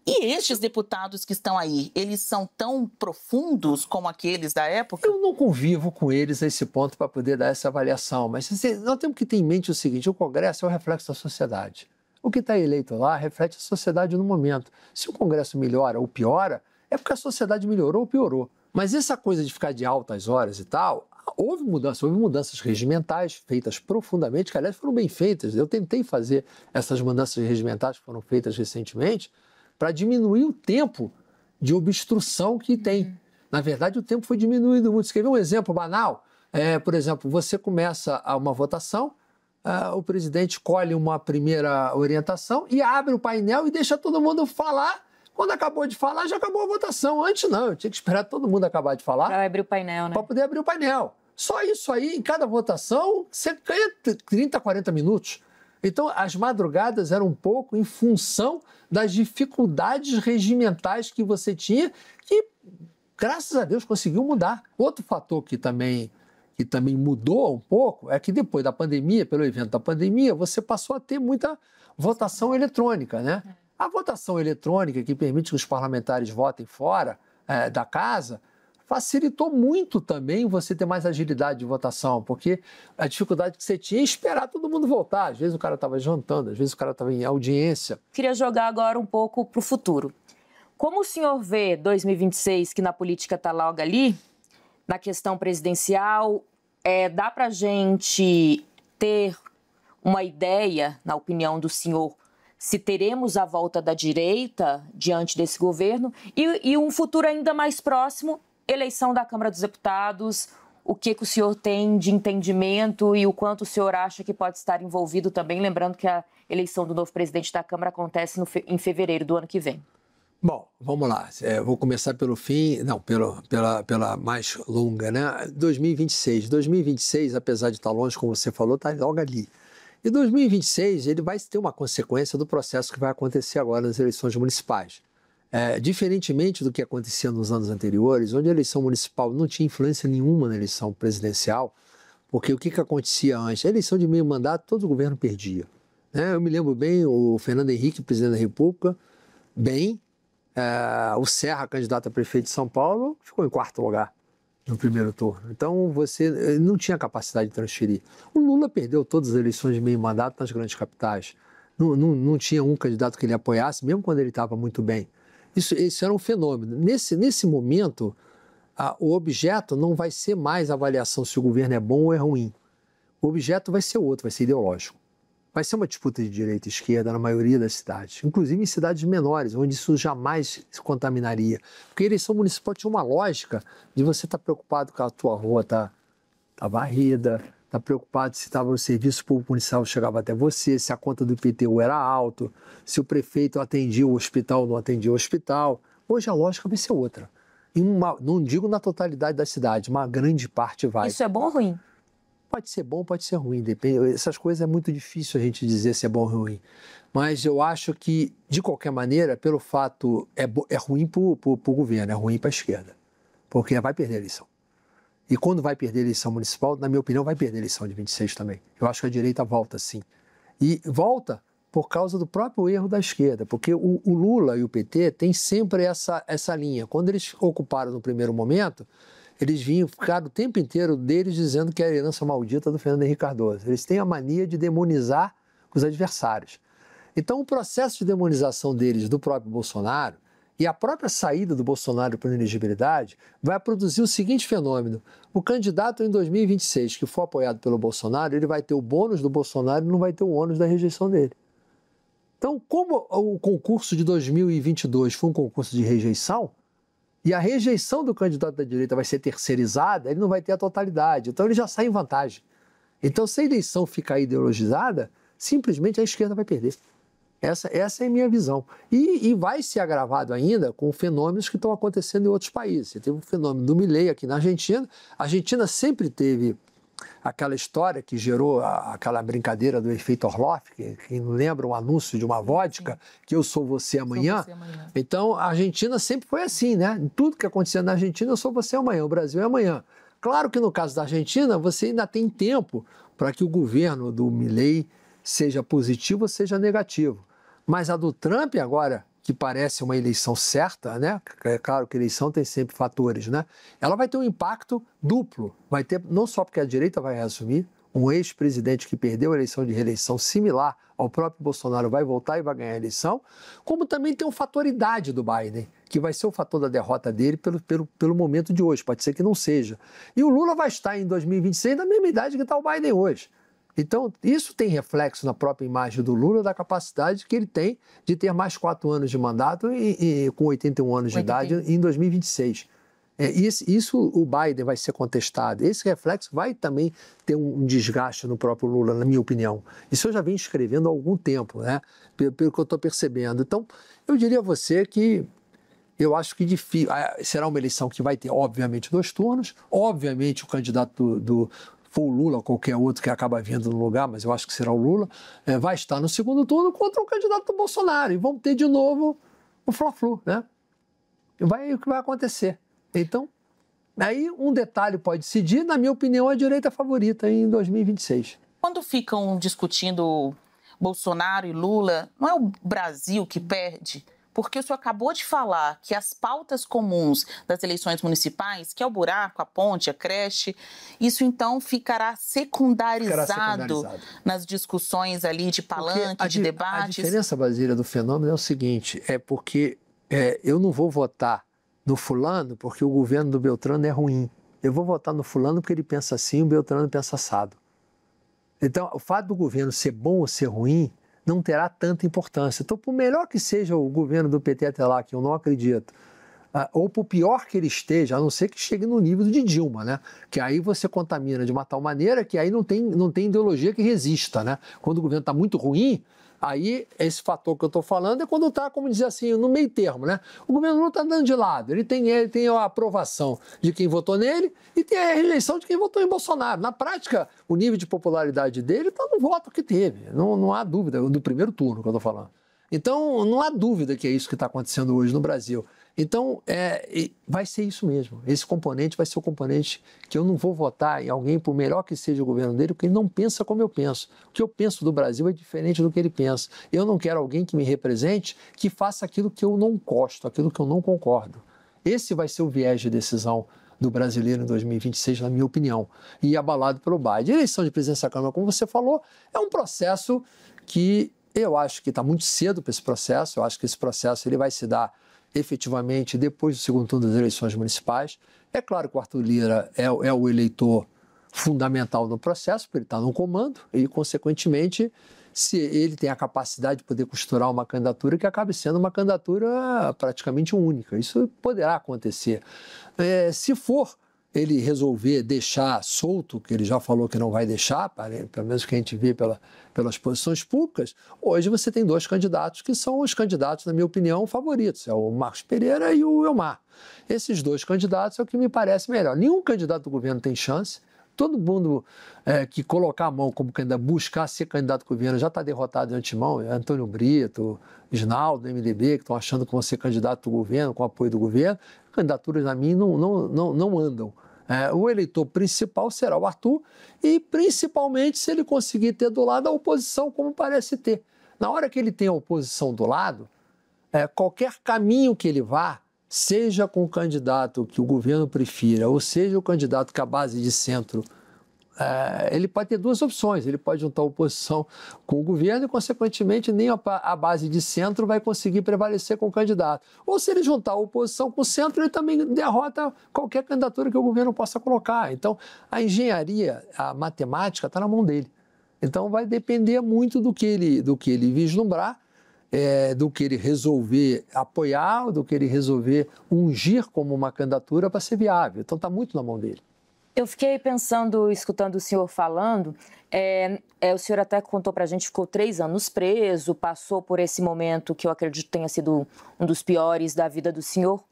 E estes deputados que estão aí, eles são tão profundos como aqueles da época? Eu não convivo com eles a esse ponto para poder dar essa avaliação, mas assim, nós temos que ter em mente o seguinte: o Congresso é o reflexo da sociedade. O que está eleito lá reflete a sociedade no momento. Se o Congresso melhora ou piora, é porque a sociedade melhorou ou piorou. Mas essa coisa de ficar de altas horas e tal, Houve mudanças, houve mudanças regimentais feitas profundamente, que aliás foram bem feitas. Eu tentei fazer essas mudanças regimentais que foram feitas recentemente para diminuir o tempo de obstrução que tem. Uhum. Na verdade, o tempo foi diminuído muito. Você quer ver um exemplo banal? É, por exemplo, você começa uma votação, uh, o presidente colhe uma primeira orientação e abre o painel e deixa todo mundo falar quando acabou de falar, já acabou a votação. Antes não, eu tinha que esperar todo mundo acabar de falar. Para abrir o painel, né? Para poder abrir o painel. Só isso aí, em cada votação, você ganha 30, 40 minutos. Então, as madrugadas eram um pouco em função das dificuldades regimentais que você tinha, que, graças a Deus, conseguiu mudar. Outro fator que também, que também mudou um pouco é que depois da pandemia, pelo evento da pandemia, você passou a ter muita votação eletrônica, né? A votação eletrônica, que permite que os parlamentares votem fora é, da casa, facilitou muito também você ter mais agilidade de votação, porque a dificuldade que você tinha é esperar todo mundo voltar. Às vezes o cara estava jantando, às vezes o cara estava em audiência. Queria jogar agora um pouco para o futuro. Como o senhor vê 2026, que na política está logo ali, na questão presidencial, é, dá para gente ter uma ideia, na opinião do senhor, se teremos a volta da direita diante desse governo e, e um futuro ainda mais próximo eleição da Câmara dos Deputados. O que, que, o senhor tem de entendimento e o quanto o senhor acha que pode estar envolvido também? Lembrando que a eleição do novo presidente da Câmara acontece no, em fevereiro do ano que vem. Bom, vamos lá. É, vou começar pelo fim, não, pelo, pela, pela mais longa, né? 2026. 2026, apesar de estar longe, como você falou, está logo ali. E 2026 ele vai ter uma consequência do processo que vai acontecer agora nas eleições municipais. É, diferentemente do que acontecia nos anos anteriores, onde a eleição municipal não tinha influência nenhuma na eleição presidencial, porque o que, que acontecia antes? A eleição de meio mandato, todo o governo perdia. Né? Eu me lembro bem o Fernando Henrique, presidente da República, bem, é, o Serra, candidato a prefeito de São Paulo, ficou em quarto lugar no primeiro turno. Então você eh, não tinha capacidade de transferir. O Lula perdeu todas as eleições de meio mandato nas grandes capitais. Não, não, não tinha um candidato que ele apoiasse, mesmo quando ele estava muito bem. Isso, isso era um fenômeno. Nesse, nesse momento, a, o objeto não vai ser mais a avaliação se o governo é bom ou é ruim. O objeto vai ser outro, vai ser ideológico vai ser uma disputa de direita e esquerda na maioria das cidades, inclusive em cidades menores, onde isso jamais se contaminaria. Porque a eleição municipal tinha uma lógica de você estar tá preocupado com a tua rua tá, tá varrida, tá preocupado se estava o serviço público municipal chegava até você, se a conta do IPTU era alto, se o prefeito atendia o hospital ou não atendia o hospital. Hoje a lógica vai ser outra. Uma, não digo na totalidade da cidade, uma grande parte vai. Isso é bom ou ruim? pode ser bom, pode ser ruim. Depende, essas coisas é muito difícil a gente dizer se é bom ou ruim. Mas eu acho que, de qualquer maneira, pelo fato, é, é ruim para o governo, é ruim para a esquerda. Porque vai perder a eleição. E quando vai perder a eleição municipal, na minha opinião, vai perder a eleição de 26 também. Eu acho que a direita volta, sim. E volta por causa do próprio erro da esquerda, porque o, o Lula e o PT têm sempre essa, essa linha. Quando eles ocuparam no primeiro momento, eles vinham ficar o tempo inteiro deles dizendo que é a herança maldita do Fernando Henrique Cardoso. Eles têm a mania de demonizar os adversários. Então, o processo de demonização deles do próprio Bolsonaro e a própria saída do Bolsonaro para ineligibilidade, vai produzir o seguinte fenômeno: o candidato em 2026 que for apoiado pelo Bolsonaro, ele vai ter o bônus do Bolsonaro e não vai ter o ônus da rejeição dele. Então, como o concurso de 2022 foi um concurso de rejeição, e a rejeição do candidato da direita vai ser terceirizada, ele não vai ter a totalidade. Então ele já sai em vantagem. Então, se a eleição ficar ideologizada, simplesmente a esquerda vai perder. Essa, essa é a minha visão. E, e vai ser agravado ainda com fenômenos que estão acontecendo em outros países. Você teve um fenômeno do Milley aqui na Argentina. A Argentina sempre teve aquela história que gerou a, aquela brincadeira do efeito Orloff, que, quem lembra, um anúncio de uma vodka, que eu sou você amanhã. Sou você amanhã. Então, a Argentina sempre foi assim, né? tudo que acontecia na Argentina, eu sou você amanhã, o Brasil é amanhã. Claro que no caso da Argentina, você ainda tem tempo para que o governo do Milei seja positivo ou seja negativo. Mas a do Trump agora, que parece uma eleição certa, né? É claro que eleição tem sempre fatores, né? Ela vai ter um impacto duplo. Vai ter não só porque a direita vai reassumir, um ex-presidente que perdeu a eleição de reeleição similar ao próprio Bolsonaro vai voltar e vai ganhar a eleição, como também tem um fator idade do Biden, que vai ser o fator da derrota dele pelo, pelo, pelo momento de hoje, pode ser que não seja. E o Lula vai estar em 2026 na mesma idade que está o Biden hoje. Então, isso tem reflexo na própria imagem do Lula, da capacidade que ele tem de ter mais quatro anos de mandato e, e com 81 anos de 81. idade em 2026. É, isso, isso, o Biden vai ser contestado. Esse reflexo vai também ter um, um, desgaste no próprio Lula, na minha opinião. Isso eu já venho escrevendo há algum tempo, né? pelo, pelo que eu estou percebendo. Então, eu diria a você que eu acho que difícil, ah, será uma eleição que vai ter, obviamente, dois turnos. Obviamente, o candidato do, do for o Lula ou qualquer outro que acaba vindo no lugar, mas eu acho que será o Lula, é, vai estar no segundo turno contra o candidato do Bolsonaro. E vamos ter de novo o Fla-Flu, né? vai o que vai acontecer. Então, aí um detalhe pode decidir, na minha opinião, a direita favorita em 2026. Quando ficam discutindo Bolsonaro e Lula, não é o Brasil que perde? porque o senhor acabou de falar que as pautas comuns das eleições municipais, que é o buraco, a ponte, a creche, isso então ficará secundarizado, ficará secundarizado. nas discussões ali de palanque, a, de debates. A diferença, Basília, do fenômeno é o seguinte: é porque é, eu não vou votar no fulano porque o governo do Beltrano é ruim. Eu vou votar no fulano porque ele pensa assim, o Beltrano pensa assado. Então, o fato do governo ser bom ou ser ruim não terá tanta importância. Então, por melhor que seja o governo do PT até lá, que eu não acredito, ah, ou por pior que ele esteja, a não ser que chegue no nível de Dilma, né? Que aí você contamina de uma tal maneira que aí não tem, não tem ideologia que resista, né? Quando o governo está muito ruim, Aí, esse fator que eu estou falando é quando está, como dizer assim, no meio termo, né? O governo Lula está dando de lado. Ele tem, ele tem a aprovação de quem votou nele e tem a reeleição de quem votou em Bolsonaro. Na prática, o nível de popularidade dele está no voto que teve. Não, não há dúvida, do primeiro turno que eu estou falando. Então, não há dúvida que é isso que está acontecendo hoje no Brasil. Então, é, vai ser isso mesmo. Esse componente vai ser o componente que eu não vou votar em alguém, por melhor que seja o governo dele, porque ele não pensa como eu penso. O que eu penso do Brasil é diferente do que ele pensa. Eu não quero alguém que me represente que faça aquilo que eu não gosto, aquilo que eu não concordo. Esse vai ser o viés de decisão do brasileiro em 2026, na minha opinião, e abalado pelo Biden. eleição de presidência da Câmara, como você falou, é um processo que eu acho que está muito cedo para esse processo, eu acho que esse processo ele vai se dar efetivamente depois do segundo turno das eleições municipais. É claro que o Arthur Lira é, é o eleitor fundamental no processo, porque ele está no comando e, consequentemente, se ele tem a capacidade de poder costurar uma candidatura que acabe sendo uma candidatura praticamente única. Isso poderá acontecer. É, se for ele resolver deixar solto, que ele já falou que não vai deixar, pelo menos que a gente vê pela, pelas posições públicas, hoje você tem dois candidatos que são os candidatos, na minha opinião, favoritos, é o Marcos Pereira e o Elmar. Esses dois candidatos é o que me parece melhor. Nenhum candidato do governo tem chance, todo mundo é, que colocar a mão como candidato, buscar ser candidato do governo, já está derrotado de antemão. É Antônio Brito, Ginaldo, MDB, que estão achando que vão ser candidato do governo, com apoio do governo. Candidaturas, na mim, não, não, não, não andam. É, o eleitor principal será o Arthur, e principalmente se ele conseguir ter do lado a oposição, como parece ter. Na hora que ele tem a oposição do lado, é, qualquer caminho que ele vá, seja com o candidato que o governo prefira, ou seja o candidato que a base de centro ah, ele pode ter duas opções. Ele pode juntar oposição com o governo e, consequentemente, nem a, base de centro vai conseguir prevalecer com o candidato. Ou se ele juntar oposição com o centro, ele também derrota qualquer candidatura que o governo possa colocar. Então, a engenharia, a matemática está na mão dele. Então, vai depender muito do que ele, do que ele vislumbrar. É, do que ele resolver apoiar, do que ele resolver ungir como uma candidatura para ser viável. Então está muito na mão dele. Eu fiquei pensando, escutando o senhor falando, é, é, o senhor até contou para a gente, ficou três anos preso, passou por esse momento que eu acredito tenha sido um dos piores da vida do senhor.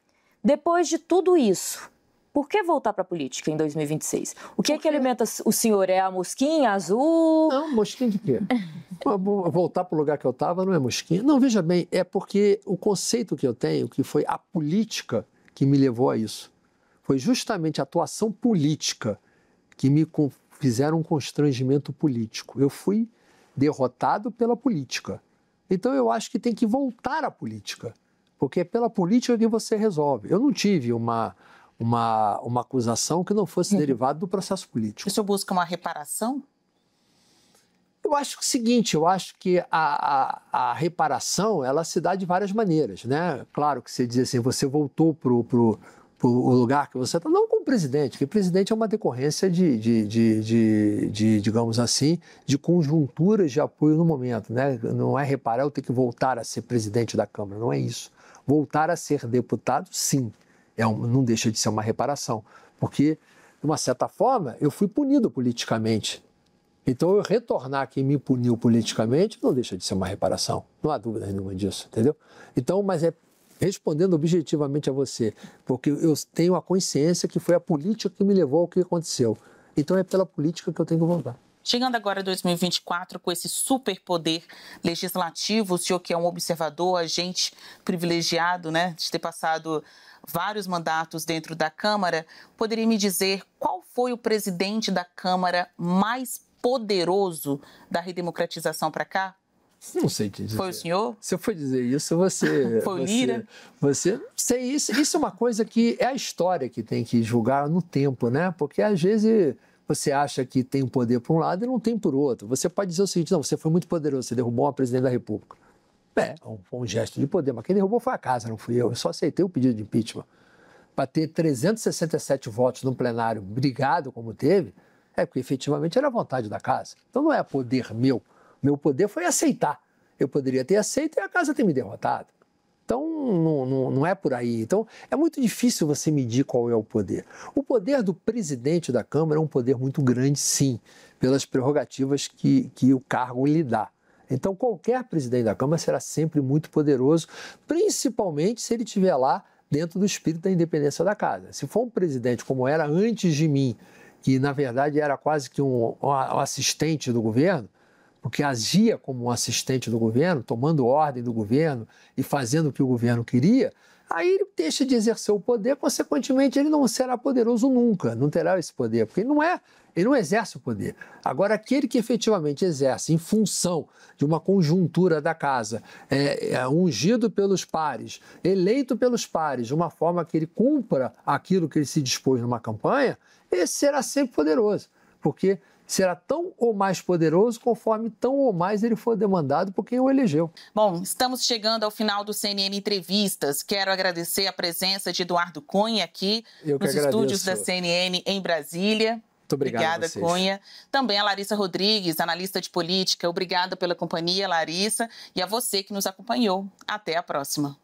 Depois de tudo isso, por que voltar para a política em 2026? O que Porque... é que alimenta o senhor? É a mosquinha azul? Não, mosquinha de quê? [laughs] voltar para o lugar que eu estava não é mosquinha. Não, veja bem, é porque o conceito que eu tenho, que foi a política que me levou a isso foi justamente a atuação política que me fizeram um constrangimento político. Eu fui derrotado pela política. Então eu acho que tem que voltar à política, porque é pela política que você resolve. Eu não tive uma uma, uma acusação que não fosse uhum. derivada do processo político. O senhor busca uma reparação? Eu acho é o seguinte, eu acho que a, a, a, reparação, ela se dá de várias maneiras, né? Claro que você diz assim, você voltou para o, lugar que você está, não com o presidente, que presidente é uma decorrência de, de, de, de, de digamos assim, de conjunturas de apoio no momento. Né? Não é reparar eu ter que voltar a ser presidente da Câmara, não é isso. Voltar a ser deputado, sim, é um, não deixa de ser uma reparação, porque, de uma certa forma, eu fui punido politicamente. Então, eu retornar quem me puniu politicamente não deixa de ser uma reparação, não há dúvida nenhuma disso, entendeu? Então, mas é respondendo objetivamente a você, porque eu tenho a consciência que foi a política que me levou ao que aconteceu. Então é pela política que eu tenho que voltar. Chegando agora a 2024 com esse superpoder legislativo, o senhor que é um observador, agente privilegiado, né, de ter passado vários mandatos dentro da Câmara, poderia me dizer qual foi o presidente da Câmara mais poderoso da redemocratização para cá? Não sei te dizer. Foi o senhor? Se eu for dizer isso, você. [laughs] Foi o Lira? Você. sei, isso, isso é uma coisa que é a história que tem que julgar no tempo, né? Porque às vezes você acha que tem um poder por um lado e não tem por outro. Você pode dizer o seguinte: não, você foi muito poderoso, você derrubou uma presidente da República. É, é um, um gesto de poder, mas quem derrubou foi a casa, não fui eu. Eu só aceitei o pedido de impeachment. Para ter 367 votos no plenário brigado como teve, é porque efetivamente era a vontade da casa. Então não é poder meu meu poder foi aceitar. Eu poderia ter aceito e a casa ter me derrotado. Então, não, não, não, é por aí. Então, é muito difícil você medir qual é o poder. O poder do presidente da Câmara é um poder muito grande, sim, pelas prerrogativas que, que o cargo lhe dá. Então, qualquer presidente da Câmara será sempre muito poderoso, principalmente se ele estiver lá dentro do espírito da independência da casa. Se for um presidente como era antes de mim, que na verdade era quase que um, um assistente do governo, porque agia como um assistente do governo, tomando ordem do governo e fazendo o que o governo queria, aí ele deixa de exercer o poder, consequentemente ele não será poderoso nunca, não terá esse poder, porque ele não é, ele não exerce o poder. Agora, aquele que efetivamente exerce, em função de uma conjuntura da casa, é, é ungido pelos pares, eleito pelos pares, de uma forma que ele cumpra aquilo que ele se dispôs numa campanha, esse será sempre poderoso, porque será tão ou mais poderoso conforme tão ou mais ele for demandado por quem o elegeu. Bom, estamos chegando ao final do CNN Entrevistas. Quero agradecer a presença de Eduardo Cunha aqui nos estúdios da CNN em Brasília. Muito obrigada, Cunha. Também a Larissa Rodrigues, analista de política. Obrigada pela companhia, Larissa, e a você que nos acompanhou. Até a próxima.